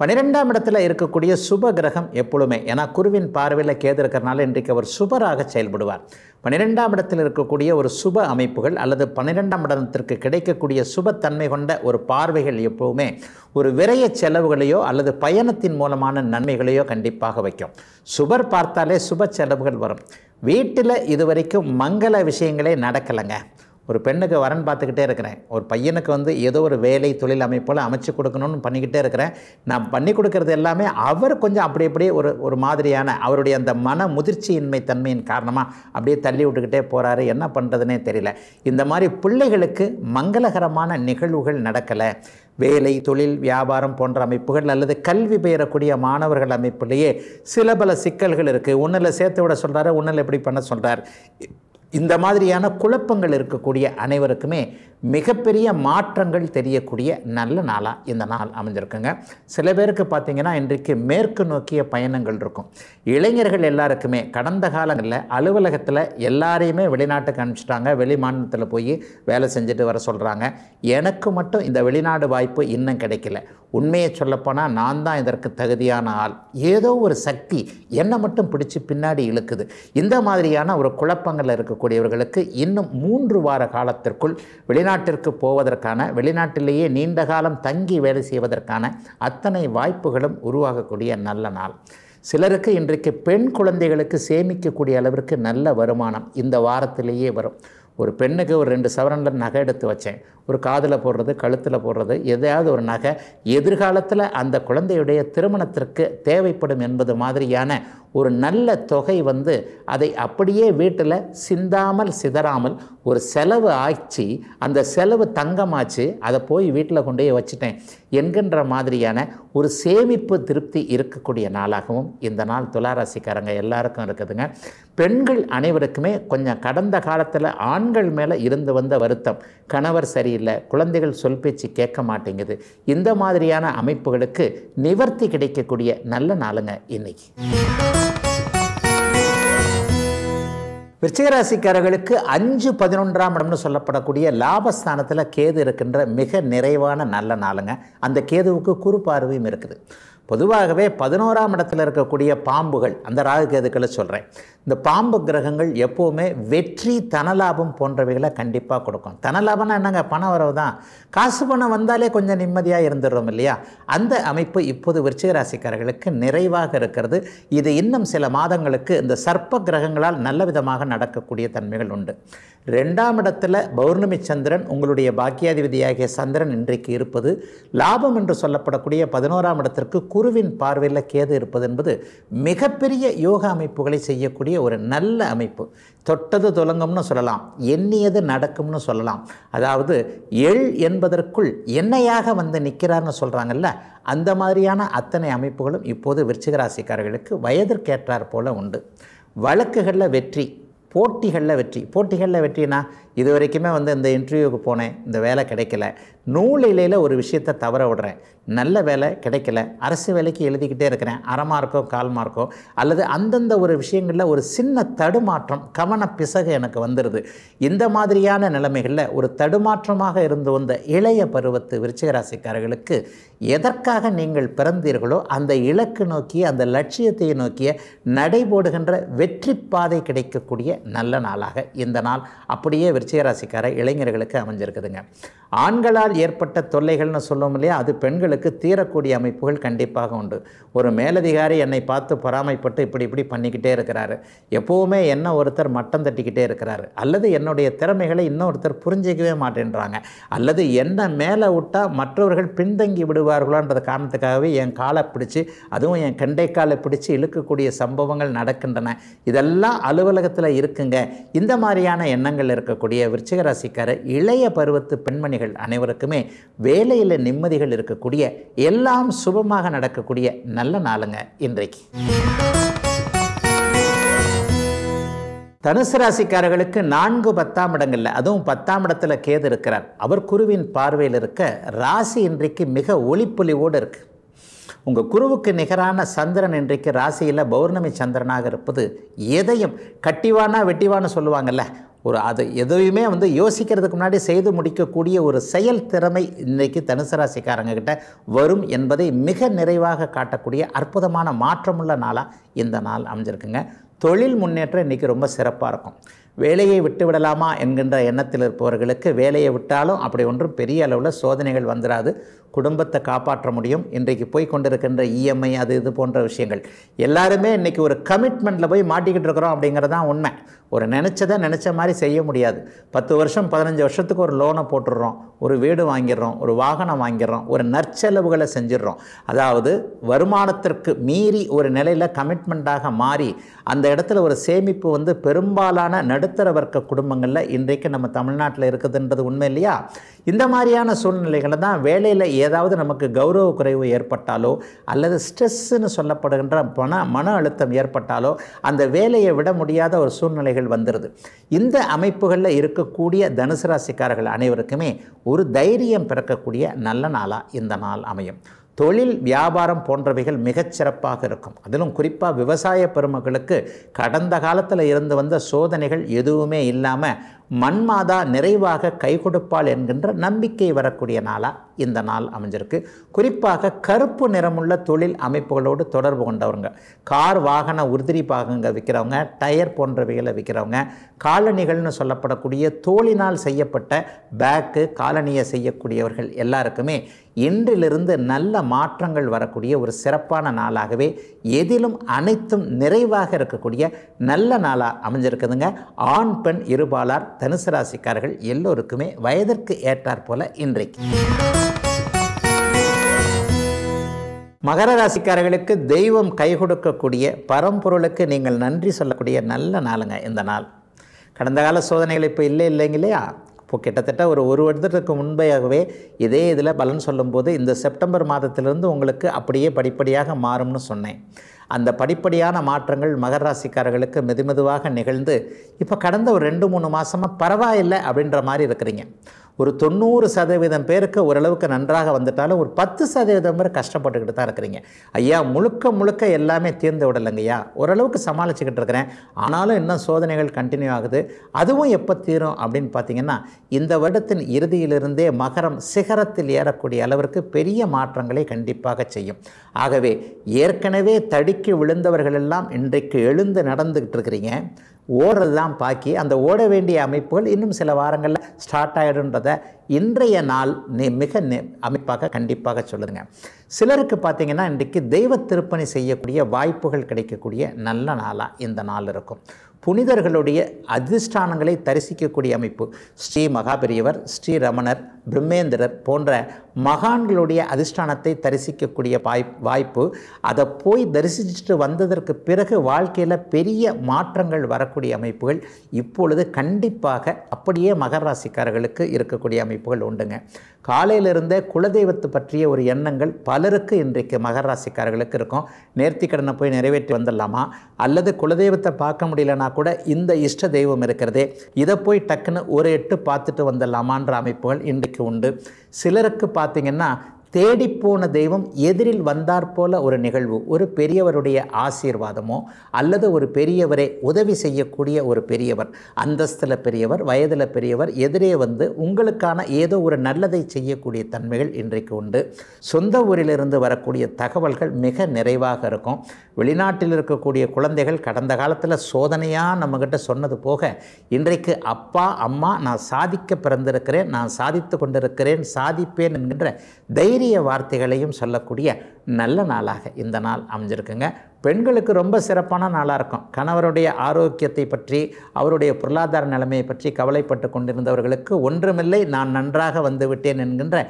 Speaker 1: பன்னிரெண்டாம் இடத்துல இருக்கக்கூடிய சுப கிரகம் எப்பொழுதுமே ஏன்னா குருவின் பார்வையில் கேது இருக்கிறனால இன்றைக்கு அவர் சுபராக செயல்படுவார் பன்னிரெண்டாம் இடத்தில் இருக்கக்கூடிய ஒரு சுப அமைப்புகள் அல்லது பன்னிரெண்டாம் இடத்திற்கு கிடைக்கக்கூடிய சுபத்தன்மை கொண்ட ஒரு பார்வைகள் எப்போவுமே ஒரு விரைய செலவுகளையோ அல்லது பயணத்தின் மூலமான நன்மைகளையோ கண்டிப்பாக வைக்கும் சுபர் பார்த்தாலே சுப செலவுகள் வரும் வீட்டில் இதுவரைக்கும் மங்கள விஷயங்களே நடக்கலைங்க ஒரு பெண்ணுக்கு வரன் பார்த்துக்கிட்டே இருக்கிறேன் ஒரு பையனுக்கு வந்து ஏதோ ஒரு வேலை தொழில் அமைப்போல் அமைச்சு கொடுக்கணும்னு பண்ணிக்கிட்டே இருக்கிறேன் நான் பண்ணி கொடுக்கறது எல்லாமே அவர் கொஞ்சம் அப்படி அப்படியே ஒரு ஒரு மாதிரியான அவருடைய அந்த மன முதிர்ச்சியின்மை தன்மையின் காரணமாக அப்படியே தள்ளி விட்டுக்கிட்டே போகிறாரு என்ன பண்ணுறதுனே தெரியல இந்த மாதிரி பிள்ளைகளுக்கு மங்களகரமான நிகழ்வுகள் நடக்கலை வேலை தொழில் வியாபாரம் போன்ற அமைப்புகள் அல்லது கல்வி பெயரக்கூடிய மாணவர்கள் அமைப்புலேயே சில பல சிக்கல்கள் இருக்குது ஒன்றில் சேர்த்து விட சொல்கிறாரு ஒன்றில் எப்படி பண்ண சொல்கிறார் இந்த மாதிரியான குழப்பங்கள் இருக்கக்கூடிய அனைவருக்குமே மிகப்பெரிய மாற்றங்கள் தெரியக்கூடிய நல்ல நாளாக இந்த நாள் அமைஞ்சிருக்குங்க சில பேருக்கு பார்த்திங்கன்னா இன்றைக்கு மேற்கு நோக்கிய பயணங்கள் இருக்கும் இளைஞர்கள் எல்லாருக்குமே கடந்த காலங்களில் அலுவலகத்தில் எல்லாரையுமே வெளிநாட்டுக்கு அனுப்பிச்சிட்டாங்க வெளி மாநிலத்தில் போய் வேலை செஞ்சுட்டு வர சொல்கிறாங்க எனக்கு மட்டும் இந்த வெளிநாடு வாய்ப்பு இன்னும் கிடைக்கல உண்மையை சொல்லப்போனால் நான் தான் இதற்கு தகுதியான ஆள் ஏதோ ஒரு சக்தி என்னை மட்டும் பிடிச்சி பின்னாடி இழுக்குது இந்த மாதிரியான ஒரு குழப்பங்களில் இருக்கக்கூடியவர்களுக்கு இன்னும் மூன்று வார காலத்திற்குள் வெளிநாட்டிற்கு போவதற்கான வெளிநாட்டிலேயே நீண்ட காலம் தங்கி வேலை செய்வதற்கான அத்தனை வாய்ப்புகளும் உருவாகக்கூடிய நல்ல நாள் சிலருக்கு இன்றைக்கு பெண் குழந்தைகளுக்கு சேமிக்கக்கூடிய அளவிற்கு நல்ல வருமானம் இந்த வாரத்திலேயே வரும் ஒரு பெண்ணுக்கு ஒரு ரெண்டு சவரனில் நகை எடுத்து வச்சேன் ஒரு காதில் போடுறது கழுத்தில் போடுறது எதையாவது ஒரு நகை எதிர்காலத்தில் அந்த குழந்தையுடைய திருமணத்திற்கு தேவைப்படும் என்பது மாதிரியான ஒரு நல்ல தொகை வந்து அதை அப்படியே வீட்டில் சிந்தாமல் சிதறாமல் ஒரு செலவு ஆச்சு அந்த செலவு தங்கமாச்சு அதை போய் வீட்டில் கொண்டு போய் வச்சுட்டேன் என்கின்ற மாதிரியான ஒரு சேமிப்பு திருப்தி இருக்கக்கூடிய நாளாகவும் இந்த நாள் துளாராசிக்காரங்க எல்லாருக்கும் இருக்குதுங்க பெண்கள் அனைவருக்குமே கொஞ்சம் கடந்த காலத்தில் ஆண்கள் மேலே இருந்து வந்த வருத்தம் கணவர் சரியில்லை குழந்தைகள் சொல் பேச்சு கேட்க மாட்டேங்குது இந்த மாதிரியான அமைப்புகளுக்கு நிவர்த்தி கிடைக்கக்கூடிய நல்ல நாளுங்க இன்னைக்கு விருச்சிகராசிக்காரர்களுக்கு அஞ்சு பதினொன்றாம் இடம்னு சொல்லப்படக்கூடிய லாபஸ்தானத்தில் கேது இருக்கின்ற மிக நிறைவான நல்ல நாளுங்க அந்த கேதுவுக்கு குறு பார்வையும் இருக்குது பொதுவாகவே பதினோராம் இடத்துல இருக்கக்கூடிய பாம்புகள் அந்த ராகு கேதுக்களை சொல்கிறேன் இந்த பாம்பு கிரகங்கள் எப்போவுமே வெற்றி தனலாபம் போன்றவைகளை கண்டிப்பாக கொடுக்கும் தனலாபம்னா என்னங்க பணம் வரவு தான் காசு பணம் வந்தாலே கொஞ்சம் நிம்மதியாக இருந்துடுறோம் இல்லையா அந்த அமைப்பு இப்போது விருச்சிகராசிக்காரர்களுக்கு நிறைவாக இருக்கிறது இது இன்னும் சில மாதங்களுக்கு இந்த சர்ப்ப கிரகங்களால் நல்ல விதமாக நடக்கக்கூடிய தன்மைகள் உண்டு ரெண்டாம் இடத்துல பௌர்ணமி சந்திரன் உங்களுடைய பாக்கியாதிபதியாகிய சந்திரன் இன்றைக்கு இருப்பது லாபம் என்று சொல்லப்படக்கூடிய பதினோராம் இடத்திற்கு குருவின் பார்வையில் கேது இருப்பது என்பது மிகப்பெரிய யோக அமைப்புகளை செய்யக்கூடிய ஒரு நல்ல அமைப்பு தொட்டது தொலங்கும்னு சொல்லலாம் எண்ணியது நடக்கும்னு சொல்லலாம் அதாவது எள் என்பதற்குள் எண்ணெயாக வந்து நிற்கிறார்னு சொல்கிறாங்கல்ல அந்த மாதிரியான அத்தனை அமைப்புகளும் இப்போது விருச்சிகராசிக்காரர்களுக்கு வயதிற்கேற்றார் போல உண்டு வழக்குகளில் வெற்றி போட்டிகளில் வெற்றி போட்டிகளில் வெற்றினா இது வரைக்குமே வந்து இந்த இன்டர்வியூவுக்கு போனேன் இந்த வேலை கிடைக்கல இலையில் ஒரு விஷயத்தை தவற விடுறேன் நல்ல வேலை கிடைக்கல அரசு வேலைக்கு எழுதிக்கிட்டே இருக்கிறேன் அரை மார்க்கோ கால் மார்க்கோ அல்லது அந்தந்த ஒரு விஷயங்களில் ஒரு சின்ன தடுமாற்றம் கவன பிசகு எனக்கு வந்துடுது இந்த மாதிரியான நிலைமைகளில் ஒரு தடுமாற்றமாக இருந்து வந்த இளைய பருவத்து விருச்சிகராசிக்காரர்களுக்கு எதற்காக நீங்கள் பிறந்தீர்களோ அந்த இலக்கு நோக்கிய அந்த லட்சியத்தை நோக்கிய நடைபோடுகின்ற வெற்றி பாதை கிடைக்கக்கூடிய நல்ல நாளாக இந்த நாள் அப்படியே விச்சயராசிக்கார இளைஞர்களுக்கு அமைஞ்சிருக்குதுங்க ஆண்களால் ஏற்பட்ட தொல்லைகள்னு சொல்லுவோம் இல்லையா அது பெண்களுக்கு தீரக்கூடிய அமைப்புகள் கண்டிப்பாக உண்டு ஒரு மேலதிகாரி என்னை பார்த்து பொறாமைப்பட்டு இப்படி இப்படி பண்ணிக்கிட்டே இருக்கிறாரு எப்போவுமே என்ன ஒருத்தர் மட்டம் தட்டிக்கிட்டே இருக்கிறாரு அல்லது என்னுடைய திறமைகளை இன்னொருத்தர் புரிஞ்சிக்கவே மாட்டேன்றாங்க அல்லது என்ன மேலே விட்டால் மற்றவர்கள் பின்தங்கி விடுவார்களோன்றது காரணத்துக்காகவே என் காலை பிடிச்சி அதுவும் என் கெண்டை காலை பிடிச்சி இழுக்கக்கூடிய சம்பவங்கள் நடக்கின்றன இதெல்லாம் அலுவலகத்தில் இருக்குங்க இந்த மாதிரியான எண்ணங்கள் இருக்கக்கூடிய இருக்கக்கூடிய விருச்சிக ராசிக்கார இளைய பருவத்து பெண்மணிகள் அனைவருக்குமே வேலையில் நிம்மதிகள் இருக்கக்கூடிய எல்லாம் சுபமாக நடக்கக்கூடிய நல்ல நாளுங்க இன்றைக்கு தனுசு ராசிக்காரர்களுக்கு நான்கு பத்தாம் இடங்களில் அதுவும் பத்தாம் இடத்துல கேது இருக்கிறார் அவர் குருவின் பார்வையில் இருக்க ராசி இன்றைக்கு மிக ஒளிப்புலிவோடு இருக்குது உங்கள் குருவுக்கு நிகரான சந்திரன் இன்றைக்கு ராசியில் பௌர்ணமி சந்திரனாக இருப்பது எதையும் கட்டிவானா வெட்டிவான்னு சொல்லுவாங்கல்ல ஒரு அது எதையுமே வந்து யோசிக்கிறதுக்கு முன்னாடி செய்து முடிக்கக்கூடிய ஒரு செயல் திறமை இன்றைக்கி தனுசு ராசிக்காரங்கக்கிட்ட வரும் என்பதை மிக நிறைவாக காட்டக்கூடிய அற்புதமான மாற்றமுள்ள நாளாக இந்த நாள் அமைஞ்சிருக்குங்க தொழில் முன்னேற்றம் இன்றைக்கி ரொம்ப சிறப்பாக இருக்கும் வேலையை விட்டு விடலாமா என்கின்ற எண்ணத்தில் இருப்பவர்களுக்கு வேலையை விட்டாலும் அப்படி ஒன்றும் பெரிய அளவில் சோதனைகள் வந்துடாது குடும்பத்தை காப்பாற்ற முடியும் இன்றைக்கு போய் கொண்டிருக்கின்ற இஎம்ஐ e அது இது போன்ற விஷயங்கள் எல்லாருமே இன்றைக்கி ஒரு கமிட்மெண்ட்டில் போய் மாட்டிக்கிட்டு இருக்கிறோம் அப்படிங்கிறது தான் உண்மை ஒரு நினச்சதை நினச்ச மாதிரி செய்ய முடியாது பத்து வருஷம் பதினஞ்சு வருஷத்துக்கு ஒரு லோனை போட்டுடுறோம் ஒரு வீடு வாங்கிடுறோம் ஒரு வாகனம் வாங்கிடுறோம் ஒரு நற்செலவுகளை செஞ்சிடுறோம் அதாவது வருமானத்திற்கு மீறி ஒரு நிலையில் கமிட்மெண்ட்டாக மாறி அந்த இடத்துல ஒரு சேமிப்பு வந்து பெரும்பாலான நடுத்தர வர்க்க குடும்பங்களில் இன்றைக்கு நம்ம தமிழ்நாட்டில் இருக்குதுன்றது உண்மை இல்லையா இந்த மாதிரியான சூழ்நிலைகளை தான் வேலையில் ஏதாவது நமக்கு கௌரவ குறைவு ஏற்பட்டாலோ அல்லது ஸ்ட்ரெஸ்ஸுன்னு சொல்லப்படுகின்ற மன மன அழுத்தம் ஏற்பட்டாலோ அந்த வேலையை விட முடியாத ஒரு சூழ்நிலைகள் வந்துடுது இந்த அமைப்புகளில் இருக்கக்கூடிய தனுசு ராசிக்காரர்கள் அனைவருக்குமே ஒரு தைரியம் பிறக்கக்கூடிய நல்ல நாளாக இந்த நாள் அமையும் தொழில் வியாபாரம் போன்றவைகள் மிகச்சிறப்பாக இருக்கும் அதிலும் குறிப்பாக விவசாய பெருமக்களுக்கு கடந்த காலத்தில் இருந்து வந்த சோதனைகள் எதுவுமே இல்லாமல் மண்மாதா நிறைவாக கை கொடுப்பாள் என்கின்ற நம்பிக்கை வரக்கூடிய நாளாக இந்த நாள் அமைஞ்சிருக்கு குறிப்பாக கருப்பு நிறமுள்ள தொழில் அமைப்புகளோடு தொடர்பு கொண்டவங்க கார் வாகன உறுதி பாகங்கள் விற்கிறவங்க டயர் போன்றவைகளை விற்கிறவங்க காலணிகள்னு சொல்லப்படக்கூடிய தோளினால் செய்யப்பட்ட பேக்கு காலணியை செய்யக்கூடியவர்கள் எல்லாருக்குமே இன்றிலிருந்து நல்ல மாற்றங்கள் வரக்கூடிய ஒரு சிறப்பான நாளாகவே எதிலும் அனைத்தும் நிறைவாக இருக்கக்கூடிய நல்ல நாளாக அமைஞ்சிருக்குதுங்க ஆண் பெண் இருபாலார் தனுசு ராசிக்காரர்கள் எல்லோருக்குமே வயதிற்கு ஏற்றார் போல இன்றைக்கு மகர ராசிக்காரர்களுக்கு தெய்வம் கை கொடுக்கக்கூடிய பரம்பொருளுக்கு நீங்கள் நன்றி சொல்லக்கூடிய நல்ல நாளுங்க இந்த நாள் கடந்த கால சோதனைகள் இப்போ இல்லை இல்லைங்க இல்லையா இப்போ கிட்டத்தட்ட ஒரு ஒரு வருடத்துக்கு முன்பையாகவே இதே இதில் பலன் சொல்லும்போது இந்த செப்டம்பர் மாதத்திலிருந்து உங்களுக்கு அப்படியே படிப்படியாக மாறும்னு சொன்னேன் அந்த படிப்படியான மாற்றங்கள் மகர ராசிக்காரர்களுக்கு மெதுமெதுவாக நிகழ்ந்து இப்போ கடந்த ஒரு ரெண்டு மூணு மாதமாக பரவாயில்லை அப்படின்ற மாதிரி இருக்கிறீங்க ஒரு தொண்ணூறு சதவீதம் பேருக்கு ஓரளவுக்கு நன்றாக வந்துட்டாலும் ஒரு பத்து சதவீதம் பேர் கஷ்டப்பட்டுக்கிட்டு தான் இருக்கிறீங்க ஐயா முழுக்க முழுக்க எல்லாமே தீர்ந்து ஐயா ஓரளவுக்கு சமாளிச்சுக்கிட்டு இருக்கிறேன் ஆனாலும் இன்னும் சோதனைகள் கண்டினியூ ஆகுது அதுவும் எப்போ தீரும் அப்படின்னு பார்த்தீங்கன்னா இந்த வருடத்தின் இறுதியிலிருந்தே மகரம் சிகரத்தில் ஏறக்கூடிய அளவிற்கு பெரிய மாற்றங்களை கண்டிப்பாக செய்யும் ஆகவே ஏற்கனவே தடுக்கி விழுந்தவர்கள் எல்லாம் இன்றைக்கு எழுந்து நடந்துக்கிட்டு இருக்கிறீங்க ஓடுறது தான் பாக்கி அந்த ஓட வேண்டிய அமைப்புகள் இன்னும் சில வாரங்களில் ஸ்டார்ட் ஆகிடுன்றத இன்றைய நாள் மிக அமைப்பாக கண்டிப்பாக சொல்லுதுங்க சிலருக்கு பார்த்திங்கன்னா இன்றைக்கு தெய்வ திருப்பணி செய்யக்கூடிய வாய்ப்புகள் கிடைக்கக்கூடிய நல்ல நாளாக இந்த நாள் இருக்கும் புனிதர்களுடைய அதிர்ஷ்டானங்களை தரிசிக்கக்கூடிய அமைப்பு ஸ்ரீ மகாபெரியவர் ஸ்ரீ ரமணர் பிரம்மேந்திரர் போன்ற மகான்களுடைய அதிர்ஷ்டானத்தை தரிசிக்கக்கூடிய வாய் வாய்ப்பு அதை போய் தரிசிச்சுட்டு வந்ததற்கு பிறகு வாழ்க்கையில் பெரிய மாற்றங்கள் வரக்கூடிய அமைப்புகள் இப்பொழுது கண்டிப்பாக அப்படியே மகராசிக்காரர்களுக்கு இருக்கக்கூடிய அமைப்புகள் உண்டுங்க காலையில் குலதெய்வத்தை பற்றிய ஒரு எண்ணங்கள் பலருக்கு இன்றைக்கு மகராசிக்காரர்களுக்கு ராசிக்காரர்களுக்கு இருக்கும் நேர்த்தி கடனை போய் நிறைவேற்றி வந்துடலாமா அல்லது குலதெய்வத்தை பார்க்க முடியலனா கூட இந்த இஷ்ட தெய்வம் இருக்கிறதே இதை போய் டக்குன்னு ஒரு எட்டு பார்த்துட்டு வந்துடலாமான்ற அமைப்புகள் இன்றைக்கு உண்டு சிலருக்கு பார்த்திங்கன்னா தேடிப்போன தெய்வம் எதிரில் வந்தார் போல ஒரு நிகழ்வு ஒரு பெரியவருடைய ஆசீர்வாதமோ அல்லது ஒரு பெரியவரை உதவி செய்யக்கூடிய ஒரு பெரியவர் அந்தஸ்தில் பெரியவர் வயதில் பெரியவர் எதிரே வந்து உங்களுக்கான ஏதோ ஒரு நல்லதை செய்யக்கூடிய தன்மைகள் இன்றைக்கு உண்டு சொந்த ஊரிலிருந்து வரக்கூடிய தகவல்கள் மிக நிறைவாக இருக்கும் வெளிநாட்டில் இருக்கக்கூடிய குழந்தைகள் கடந்த காலத்தில் சோதனையாக நம்மக்கிட்ட சொன்னது போக இன்றைக்கு அப்பா அம்மா நான் சாதிக்க பிறந்திருக்கிறேன் நான் சாதித்து கொண்டிருக்கிறேன் சாதிப்பேன் என்கின்ற தைரிய தைரிய வார்த்தைகளையும் சொல்லக்கூடிய நல்ல நாளாக இந்த நாள் அமைஞ்சிருக்குங்க பெண்களுக்கு ரொம்ப சிறப்பான நாளாக இருக்கும் கணவருடைய ஆரோக்கியத்தை பற்றி அவருடைய பொருளாதார நிலைமையை பற்றி கவலைப்பட்டு கொண்டிருந்தவர்களுக்கு ஒன்றுமில்லை நான் நன்றாக வந்துவிட்டேன் என்கின்ற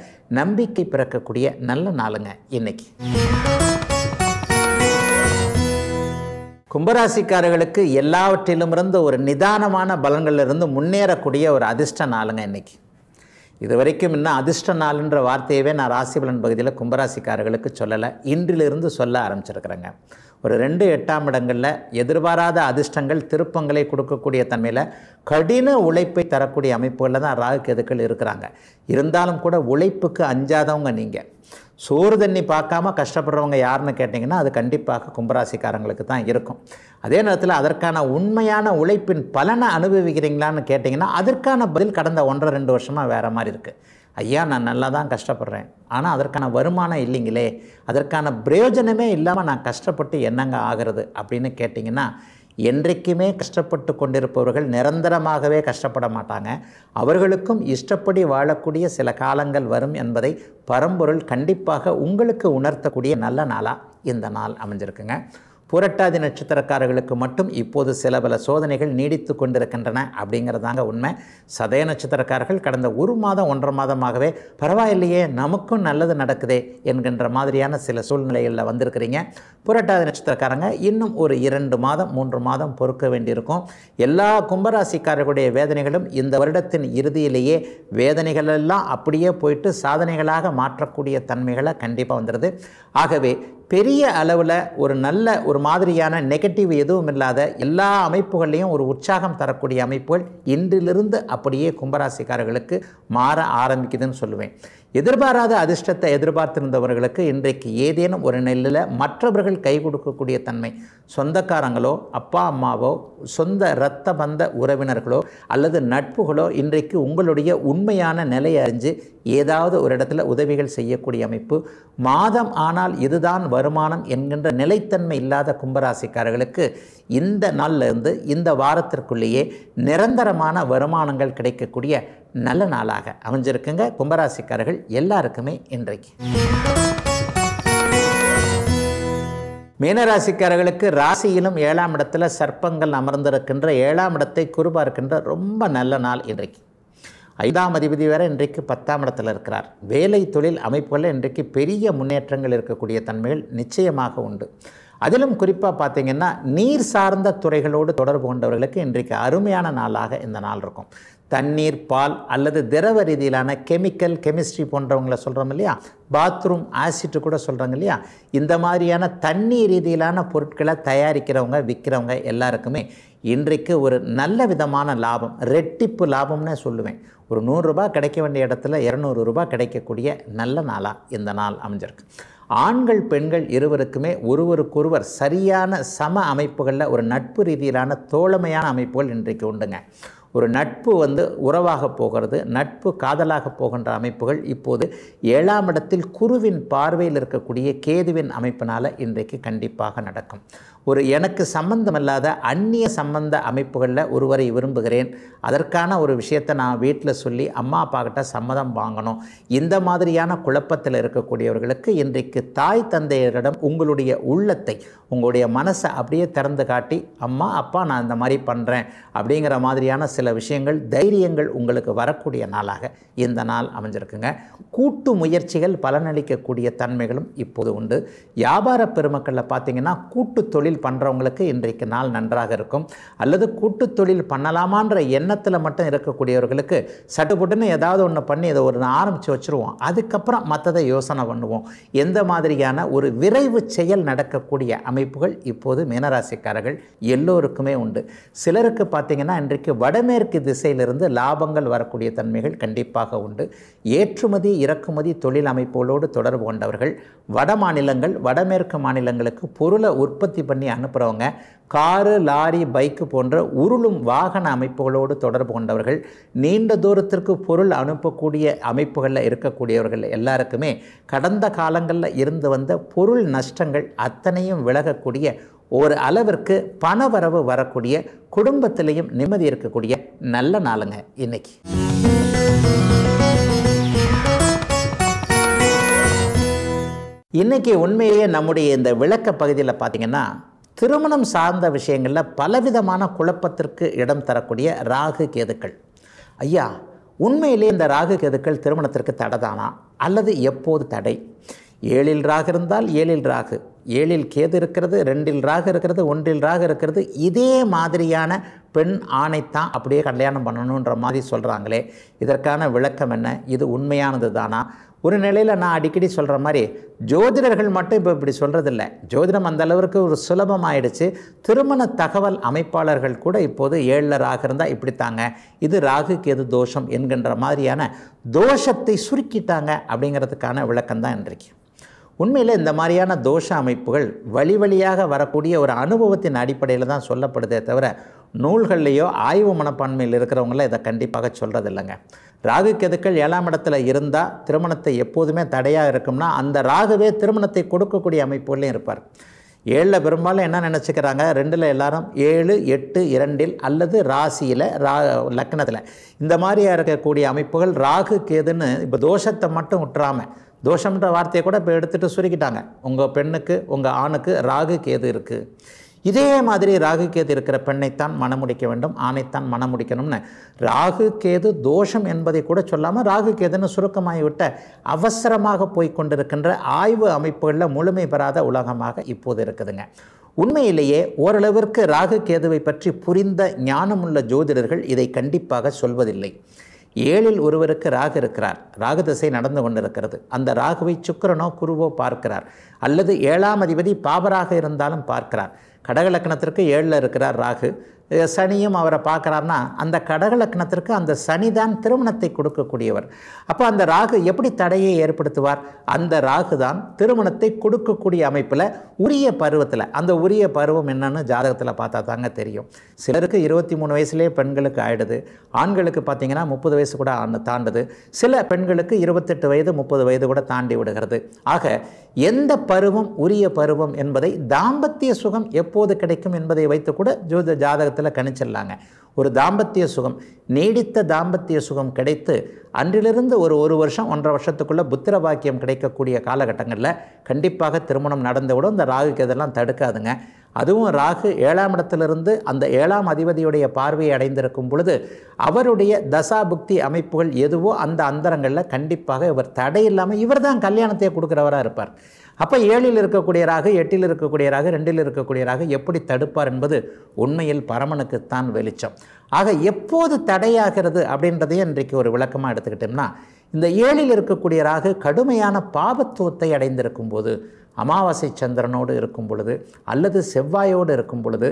Speaker 1: நம்பிக்கை பிறக்கக்கூடிய நல்ல நாளுங்க இன்னைக்கு கும்பராசிக்காரர்களுக்கு எல்லாவற்றிலுமிருந்து ஒரு நிதானமான பலன்களிலிருந்து முன்னேறக்கூடிய ஒரு அதிர்ஷ்ட நாளுங்க இன்னைக்கு இது வரைக்கும் இன்னும் அதிர்ஷ்ட நாளுன்ற வார்த்தையவே நான் ராசிபலன் பகுதியில் கும்பராசிக்காரர்களுக்கு சொல்லலை இன்றிலிருந்து சொல்ல ஆரம்பிச்சிருக்கிறேங்க ஒரு ரெண்டு எட்டாம் இடங்களில் எதிர்பாராத அதிர்ஷ்டங்கள் திருப்பங்களை கொடுக்கக்கூடிய தன்மையில் கடின உழைப்பை தரக்கூடிய அமைப்புகளில் தான் ராகு கெதுக்கள் இருக்கிறாங்க இருந்தாலும் கூட உழைப்புக்கு அஞ்சாதவங்க நீங்கள் சோறு தண்ணி பார்க்காம கஷ்டப்படுறவங்க யாருன்னு கேட்டிங்கன்னா அது கண்டிப்பாக கும்பராசிக்காரங்களுக்கு தான் இருக்கும் அதே நேரத்தில் அதற்கான உண்மையான உழைப்பின் பலனை அனுபவிக்கிறீங்களான்னு கேட்டிங்கன்னா அதற்கான பதில் கடந்த ஒன்றரை ரெண்டு வருஷமாக வேறு மாதிரி இருக்குது ஐயா நான் நல்லா தான் கஷ்டப்படுறேன் ஆனால் அதற்கான வருமானம் இல்லைங்களே அதற்கான பிரயோஜனமே இல்லாமல் நான் கஷ்டப்பட்டு என்னங்க ஆகிறது அப்படின்னு கேட்டிங்கன்னா என்றைக்குமே கஷ்டப்பட்டு கொண்டிருப்பவர்கள் நிரந்தரமாகவே கஷ்டப்பட மாட்டாங்க அவர்களுக்கும் இஷ்டப்படி வாழக்கூடிய சில காலங்கள் வரும் என்பதை பரம்பொருள் கண்டிப்பாக உங்களுக்கு உணர்த்தக்கூடிய நல்ல நாளாக இந்த நாள் அமைஞ்சிருக்குங்க புரட்டாதி நட்சத்திரக்காரர்களுக்கு மட்டும் இப்போது சில பல சோதனைகள் நீடித்து கொண்டிருக்கின்றன அப்படிங்கிறதாங்க உண்மை சதய நட்சத்திரக்காரர்கள் கடந்த ஒரு மாதம் ஒன்றரை மாதமாகவே பரவாயில்லையே நமக்கும் நல்லது நடக்குதே என்கின்ற மாதிரியான சில சூழ்நிலைகளில் வந்திருக்கிறீங்க புரட்டாதி நட்சத்திரக்காரங்க இன்னும் ஒரு இரண்டு மாதம் மூன்று மாதம் பொறுக்க வேண்டியிருக்கும் எல்லா கும்பராசிக்காரர்களுடைய வேதனைகளும் இந்த வருடத்தின் இறுதியிலேயே வேதனைகளெல்லாம் அப்படியே போயிட்டு சாதனைகளாக மாற்றக்கூடிய தன்மைகளை கண்டிப்பாக வந்துடுது ஆகவே பெரிய அளவில் ஒரு நல்ல ஒரு மாதிரியான நெகட்டிவ் எதுவும் இல்லாத எல்லா அமைப்புகள்லேயும் ஒரு உற்சாகம் தரக்கூடிய அமைப்புகள் இன்றிலிருந்து அப்படியே கும்பராசிக்காரர்களுக்கு மாற ஆரம்பிக்குதுன்னு சொல்லுவேன் எதிர்பாராத அதிர்ஷ்டத்தை எதிர்பார்த்திருந்தவர்களுக்கு இன்றைக்கு ஏதேனும் ஒரு நெல்லில் மற்றவர்கள் கை கொடுக்கக்கூடிய தன்மை சொந்தக்காரங்களோ அப்பா அம்மாவோ சொந்த இரத்த பந்த உறவினர்களோ அல்லது நட்புகளோ இன்றைக்கு உங்களுடைய உண்மையான நிலையை அறிஞ்சு ஏதாவது ஒரு இடத்துல உதவிகள் செய்யக்கூடிய அமைப்பு மாதம் ஆனால் இதுதான் வருமானம் என்கின்ற நிலைத்தன்மை இல்லாத கும்பராசிக்காரர்களுக்கு இந்த நாளிலிருந்து இந்த வாரத்திற்குள்ளேயே நிரந்தரமான வருமானங்கள் கிடைக்கக்கூடிய நல்ல நாளாக அமைஞ்சிருக்குங்க கும்பராசிக்காரர்கள் எல்லாருக்குமே இன்றைக்கு மீனராசிக்காரர்களுக்கு ராசியிலும் ஏழாம் இடத்துல சர்ப்பங்கள் அமர்ந்திருக்கின்ற ஏழாம் இடத்தை குறுபார்க்கின்ற ரொம்ப நல்ல நாள் இன்றைக்கு ஐந்தாம் அதிபதி வேற இன்றைக்கு பத்தாம் இடத்தில் இருக்கிறார் வேலை தொழில் அமைப்புகளில் இன்றைக்கு பெரிய முன்னேற்றங்கள் இருக்கக்கூடிய தன்மைகள் நிச்சயமாக உண்டு அதிலும் குறிப்பாக பார்த்தீங்கன்னா நீர் சார்ந்த துறைகளோடு தொடர்பு கொண்டவர்களுக்கு இன்றைக்கு அருமையான நாளாக இந்த நாள் இருக்கும் தண்ணீர் பால் அல்லது திரவ ரீதியிலான கெமிக்கல் கெமிஸ்ட்ரி போன்றவங்கள சொல்கிறோம் இல்லையா பாத்ரூம் ஆசிட்டு கூட சொல்கிறாங்க இல்லையா இந்த மாதிரியான தண்ணி ரீதியிலான பொருட்களை தயாரிக்கிறவங்க விற்கிறவங்க எல்லாருக்குமே இன்றைக்கு ஒரு நல்ல விதமான லாபம் ரெட்டிப்பு லாபம்னே சொல்லுவேன் ஒரு நூறுரூபா கிடைக்க வேண்டிய இடத்துல இரநூறு ரூபா கிடைக்கக்கூடிய நல்ல நாளாக இந்த நாள் அமைஞ்சிருக்கு ஆண்கள் பெண்கள் இருவருக்குமே ஒருவருக்கொருவர் சரியான சம அமைப்புகளில் ஒரு நட்பு ரீதியிலான தோழமையான அமைப்புகள் இன்றைக்கு உண்டுங்க ஒரு நட்பு வந்து உறவாக போகிறது நட்பு காதலாக போகின்ற அமைப்புகள் இப்போது ஏழாம் இடத்தில் குருவின் பார்வையில் இருக்கக்கூடிய கேதுவின் அமைப்பினால் இன்றைக்கு கண்டிப்பாக நடக்கும் ஒரு எனக்கு சம்பந்தமில்லாத அந்நிய சம்பந்த அமைப்புகளில் ஒருவரை விரும்புகிறேன் அதற்கான ஒரு விஷயத்தை நான் வீட்டில் சொல்லி அம்மா அப்பா கிட்ட சம்மதம் வாங்கணும் இந்த மாதிரியான குழப்பத்தில் இருக்கக்கூடியவர்களுக்கு இன்றைக்கு தாய் தந்தையரிடம் உங்களுடைய உள்ளத்தை உங்களுடைய மனசை அப்படியே திறந்து காட்டி அம்மா அப்பா நான் இந்த மாதிரி பண்ணுறேன் அப்படிங்கிற மாதிரியான சில சில விஷயங்கள் தைரியங்கள் உங்களுக்கு வரக்கூடிய நாளாக இந்த நாள் அமைஞ்சிருக்குங்க கூட்டு முயற்சிகள் பலனளிக்கக்கூடிய தன்மைகளும் இப்போது உண்டு வியாபார பெருமக்களில் பார்த்தீங்கன்னா கூட்டு தொழில் பண்ணுறவங்களுக்கு இன்றைக்கு நாள் நன்றாக இருக்கும் அல்லது கூட்டு தொழில் பண்ணலாமான்ற எண்ணத்தில் மட்டும் இருக்கக்கூடியவர்களுக்கு சட்டுப்புட்டுன்னு ஏதாவது ஒன்று பண்ணி இதை ஒரு ஆரம்பித்து வச்சுருவோம் அதுக்கப்புறம் மற்றதை யோசனை பண்ணுவோம் எந்த மாதிரியான ஒரு விரைவு செயல் நடக்கக்கூடிய அமைப்புகள் இப்போது மீனராசிக்காரர்கள் எல்லோருக்குமே உண்டு சிலருக்கு பார்த்தீங்கன்னா இன்றைக்கு வட வடமேற்கு திசையிலிருந்து லாபங்கள் வரக்கூடிய தன்மைகள் கண்டிப்பாக உண்டு ஏற்றுமதி இறக்குமதி தொழில் அமைப்புகளோடு தொடர்பு கொண்டவர்கள் வட மாநிலங்கள் வடமேற்கு மாநிலங்களுக்கு பொருளை உற்பத்தி பண்ணி அனுப்புகிறவங்க காரு லாரி பைக்கு போன்ற உருளும் வாகன அமைப்புகளோடு தொடர்பு கொண்டவர்கள் நீண்ட தூரத்திற்கு பொருள் அனுப்பக்கூடிய அமைப்புகளில் இருக்கக்கூடியவர்கள் எல்லாருக்குமே கடந்த காலங்களில் இருந்து வந்த பொருள் நஷ்டங்கள் அத்தனையும் விலகக்கூடிய ஒரு அளவிற்கு பண வரவு வரக்கூடிய குடும்பத்திலையும் நிம்மதி இருக்கக்கூடிய நல்ல நாளுங்க இன்னைக்கு இன்னைக்கு உண்மையிலேயே நம்முடைய இந்த விளக்க பகுதியில் பார்த்தீங்கன்னா திருமணம் சார்ந்த விஷயங்களில் பலவிதமான குழப்பத்திற்கு இடம் தரக்கூடிய ராகு கேதுக்கள் ஐயா உண்மையிலே இந்த ராகு கேதுக்கள் திருமணத்திற்கு தடை தானா அல்லது எப்போது தடை ஏழில் ராகு இருந்தால் ஏழில் ராகு ஏழில் கேது இருக்கிறது ரெண்டில் ராகு இருக்கிறது ஒன்றில் ராகு இருக்கிறது இதே மாதிரியான பெண் ஆணைத்தான் அப்படியே கல்யாணம் பண்ணணுன்ற மாதிரி சொல்கிறாங்களே இதற்கான விளக்கம் என்ன இது உண்மையானது தானா ஒரு நிலையில் நான் அடிக்கடி சொல்கிற மாதிரி ஜோதிடர்கள் மட்டும் இப்போ இப்படி சொல்கிறதில்ல ஜோதிடம் அந்த அளவிற்கு ஒரு சுலபமாயிடுச்சு திருமண தகவல் அமைப்பாளர்கள் கூட இப்போது ஏழில் ராகு இருந்தால் இப்படித்தாங்க இது ராகு கேது தோஷம் என்கின்ற மாதிரியான தோஷத்தை சுருக்கிட்டாங்க அப்படிங்கிறதுக்கான விளக்கம் தான் இன்றைக்கு உண்மையில் இந்த மாதிரியான தோஷ அமைப்புகள் வழி வழியாக வரக்கூடிய ஒரு அனுபவத்தின் அடிப்படையில் தான் சொல்லப்படுதே தவிர நூல்கள்லேயோ ஆய்வு மனப்பான்மையில் இருக்கிறவங்கள இதை கண்டிப்பாக சொல்கிறதில்லைங்க ராகு கெதுக்கள் ஏழாம் இடத்துல இருந்தால் திருமணத்தை எப்போதுமே தடையாக இருக்கும்னா அந்த ராகுவே திருமணத்தை கொடுக்கக்கூடிய அமைப்புகளையும் இருப்பார் ஏழில் பெரும்பாலும் என்ன நினச்சிக்கிறாங்க ரெண்டில் எல்லாரும் ஏழு எட்டு இரண்டில் அல்லது ராசியில் ரா லக்னத்தில் இந்த மாதிரியாக இருக்கக்கூடிய அமைப்புகள் ராகு கேதுன்னு இப்போ தோஷத்தை மட்டும் விட்டுறாமல் தோஷம்ன்ற வார்த்தையை கூட இப்போ எடுத்துகிட்டு சுருக்கிட்டாங்க உங்கள் பெண்ணுக்கு உங்கள் ஆணுக்கு ராகு கேது இருக்குது இதே மாதிரி ராகு கேது இருக்கிற பெண்ணைத்தான் மனமுடிக்க வேண்டும் ஆணைத்தான் மனமுடிக்கணும்னு ராகு கேது தோஷம் என்பதை கூட சொல்லாமல் ராகு கேதுன்னு சுருக்கமாகிவிட்ட அவசரமாக போய்கொண்டிருக்கின்ற ஆய்வு அமைப்புகளில் முழுமை பெறாத உலகமாக இப்போது இருக்குதுங்க உண்மையிலேயே ஓரளவிற்கு ராகு கேதுவை பற்றி புரிந்த ஞானமுள்ள ஜோதிடர்கள் இதை கண்டிப்பாக சொல்வதில்லை ஏழில் ஒருவருக்கு ராகு இருக்கிறார் ராகு திசை நடந்து கொண்டிருக்கிறது அந்த ராகுவை சுக்கரனோ குருவோ பார்க்கிறார் அல்லது ஏழாம் அதிபதி பாபராக இருந்தாலும் பார்க்கிறார் கடகலக்கணத்திற்கு ஏழில் இருக்கிறார் ராகு சனியும் அவரை பார்க்குறாருன்னா அந்த கடகலக்கணத்திற்கு அந்த சனி தான் திருமணத்தை கொடுக்கக்கூடியவர் அப்போ அந்த ராகு எப்படி தடையை ஏற்படுத்துவார் அந்த ராகு தான் திருமணத்தை கொடுக்கக்கூடிய அமைப்பில் உரிய பருவத்தில் அந்த உரிய பருவம் என்னன்னு ஜாதகத்தில் பார்த்தா தாங்க தெரியும் சிலருக்கு இருபத்தி மூணு வயசுலேயே பெண்களுக்கு ஆயிடுது ஆண்களுக்கு பார்த்தீங்கன்னா முப்பது வயசு கூட தாண்டுது சில பெண்களுக்கு இருபத்தெட்டு வயது முப்பது வயது கூட தாண்டி விடுகிறது ஆக எந்த பருவம் உரிய பருவம் என்பதை தாம்பத்திய சுகம் எப்போது கிடைக்கும் என்பதை வைத்து கூட ஜோத ஜாதகத்தில் கணிச்சிடலாங்க ஒரு தாம்பத்திய சுகம் நீடித்த தாம்பத்திய சுகம் கிடைத்து அன்றிலிருந்து ஒரு ஒரு வருஷம் ஒன்றரை வருஷத்துக்குள்ளே புத்திர பாக்கியம் கிடைக்கக்கூடிய காலகட்டங்களில் கண்டிப்பாக திருமணம் நடந்துவிடும் இந்த ராகுக்கு இதெல்லாம் தடுக்காதுங்க அதுவும் ராகு ஏழாம் இடத்திலிருந்து அந்த ஏழாம் அதிபதியுடைய பார்வையை அடைந்திருக்கும் பொழுது அவருடைய தசா புக்தி அமைப்புகள் எதுவோ அந்த அந்தரங்களில் கண்டிப்பாக இவர் தடை இல்லாமல் இவர் தான் கல்யாணத்தை கொடுக்குறவராக இருப்பார் அப்போ ஏழில் இருக்கக்கூடிய ராகு எட்டில் இருக்கக்கூடிய ராகு ரெண்டில் இருக்கக்கூடிய ராகு எப்படி தடுப்பார் என்பது உண்மையில் பரமனுக்குத்தான் வெளிச்சம் ஆக எப்போது தடையாகிறது அப்படின்றதையும் இன்றைக்கு ஒரு விளக்கமாக எடுத்துக்கிட்டோம்னா இந்த ஏழில் இருக்கக்கூடிய ராகு கடுமையான பாபத்துவத்தை அடைந்திருக்கும் போது அமாவாசை சந்திரனோடு இருக்கும் பொழுது அல்லது செவ்வாயோடு இருக்கும் பொழுது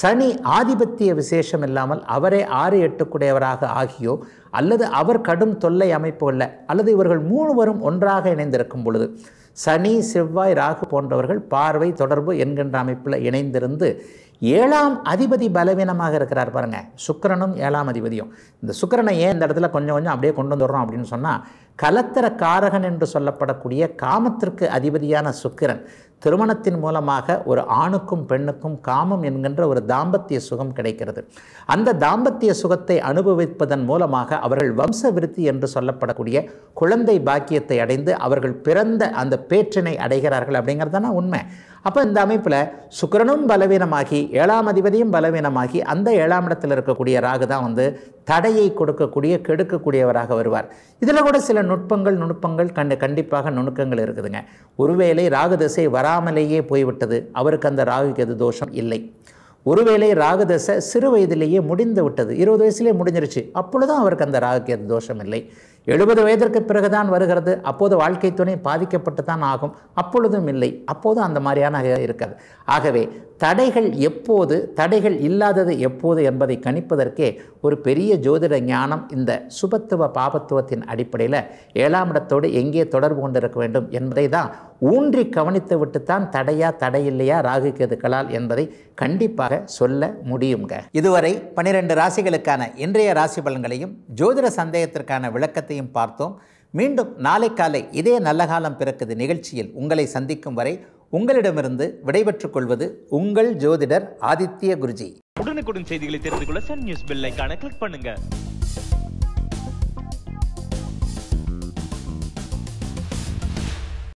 Speaker 1: சனி ஆதிபத்திய விசேஷம் இல்லாமல் அவரே ஆறு எட்டுக்குடையவராக ஆகியோ அல்லது அவர் கடும் தொல்லை அமைப்பு அல்ல அல்லது இவர்கள் மூணுவரும் ஒன்றாக இணைந்திருக்கும் பொழுது சனி செவ்வாய் ராகு போன்றவர்கள் பார்வை தொடர்பு என்கின்ற அமைப்பில் இணைந்திருந்து ஏழாம் அதிபதி பலவீனமாக இருக்கிறார் பாருங்கள் சுக்கரனும் ஏழாம் அதிபதியும் இந்த சுக்கரனை ஏன் இந்த இடத்துல கொஞ்சம் கொஞ்சம் அப்படியே கொண்டு வந்துடுறோம் அப்படின்னு சொன்னால் கலத்தர காரகன் என்று சொல்லப்படக்கூடிய காமத்திற்கு அதிபதியான சுக்கிரன் திருமணத்தின் மூலமாக ஒரு ஆணுக்கும் பெண்ணுக்கும் காமம் என்கின்ற ஒரு தாம்பத்திய சுகம் கிடைக்கிறது அந்த தாம்பத்திய சுகத்தை அனுபவிப்பதன் மூலமாக அவர்கள் வம்ச விருத்தி என்று சொல்லப்படக்கூடிய குழந்தை பாக்கியத்தை அடைந்து அவர்கள் பிறந்த அந்த பேற்றினை அடைகிறார்கள் அப்படிங்கிறதான உண்மை அப்போ இந்த அமைப்பில் சுக்கரனும் பலவீனமாகி ஏழாம் அதிபதியும் பலவீனமாகி அந்த ஏழாம் இடத்தில் இருக்கக்கூடிய ராகு தான் வந்து தடையை கொடுக்கக்கூடிய கெடுக்கக்கூடியவராக வருவார் இதில் கூட சில நுட்பங்கள் நுணுப்பங்கள் கண்டு கண்டிப்பாக நுணுக்கங்கள் இருக்குதுங்க ஒருவேளை ராகு திசை வராமலேயே போய்விட்டது அவருக்கு அந்த ராகுக்கு எது தோஷம் இல்லை ஒருவேளை ராகதசை சிறு வயதிலேயே முடிந்து விட்டது இருபது வயசுலேயே முடிஞ்சிருச்சு அப்பொழுதும் அவருக்கு அந்த ராகுக்கு எது தோஷம் இல்லை எழுபது வயதிற்கு பிறகுதான் வருகிறது அப்போது வாழ்க்கை துணை பாதிக்கப்பட்டு தான் ஆகும் அப்பொழுதும் இல்லை அப்போதும் அந்த மாதிரியான இருக்காது ஆகவே தடைகள் எப்போது தடைகள் இல்லாதது எப்போது என்பதை கணிப்பதற்கே ஒரு பெரிய ஜோதிட ஞானம் இந்த சுபத்துவ பாபத்துவத்தின் அடிப்படையில் ஏழாம் இடத்தோடு எங்கே தொடர்பு கொண்டிருக்க வேண்டும் என்பதை தான் ஊன்றி கவனித்து விட்டுத்தான் தடையா தடையில்லையா ராகு கேதுக்களால் என்பதை கண்டிப்பாக சொல்ல முடியுங்க இதுவரை பனிரெண்டு ராசிகளுக்கான இன்றைய ராசி பலன்களையும் ஜோதிட சந்தேகத்திற்கான விளக்கத்தையும் பார்த்தோம் மீண்டும் நாளை காலை இதே நல்ல காலம் பிறக்குது நிகழ்ச்சியில் உங்களை சந்திக்கும் வரை உங்களிடமிருந்து விடைபெற்றுக் கொள்வது உங்கள் ஜோதிடர் ஆதித்ய குருஜி உடனுக்குடன் செய்திகளை தெரிந்து கொள்ள சன் நியூஸ் பெல் ஐக்கான கிளிக் பண்ணுங்க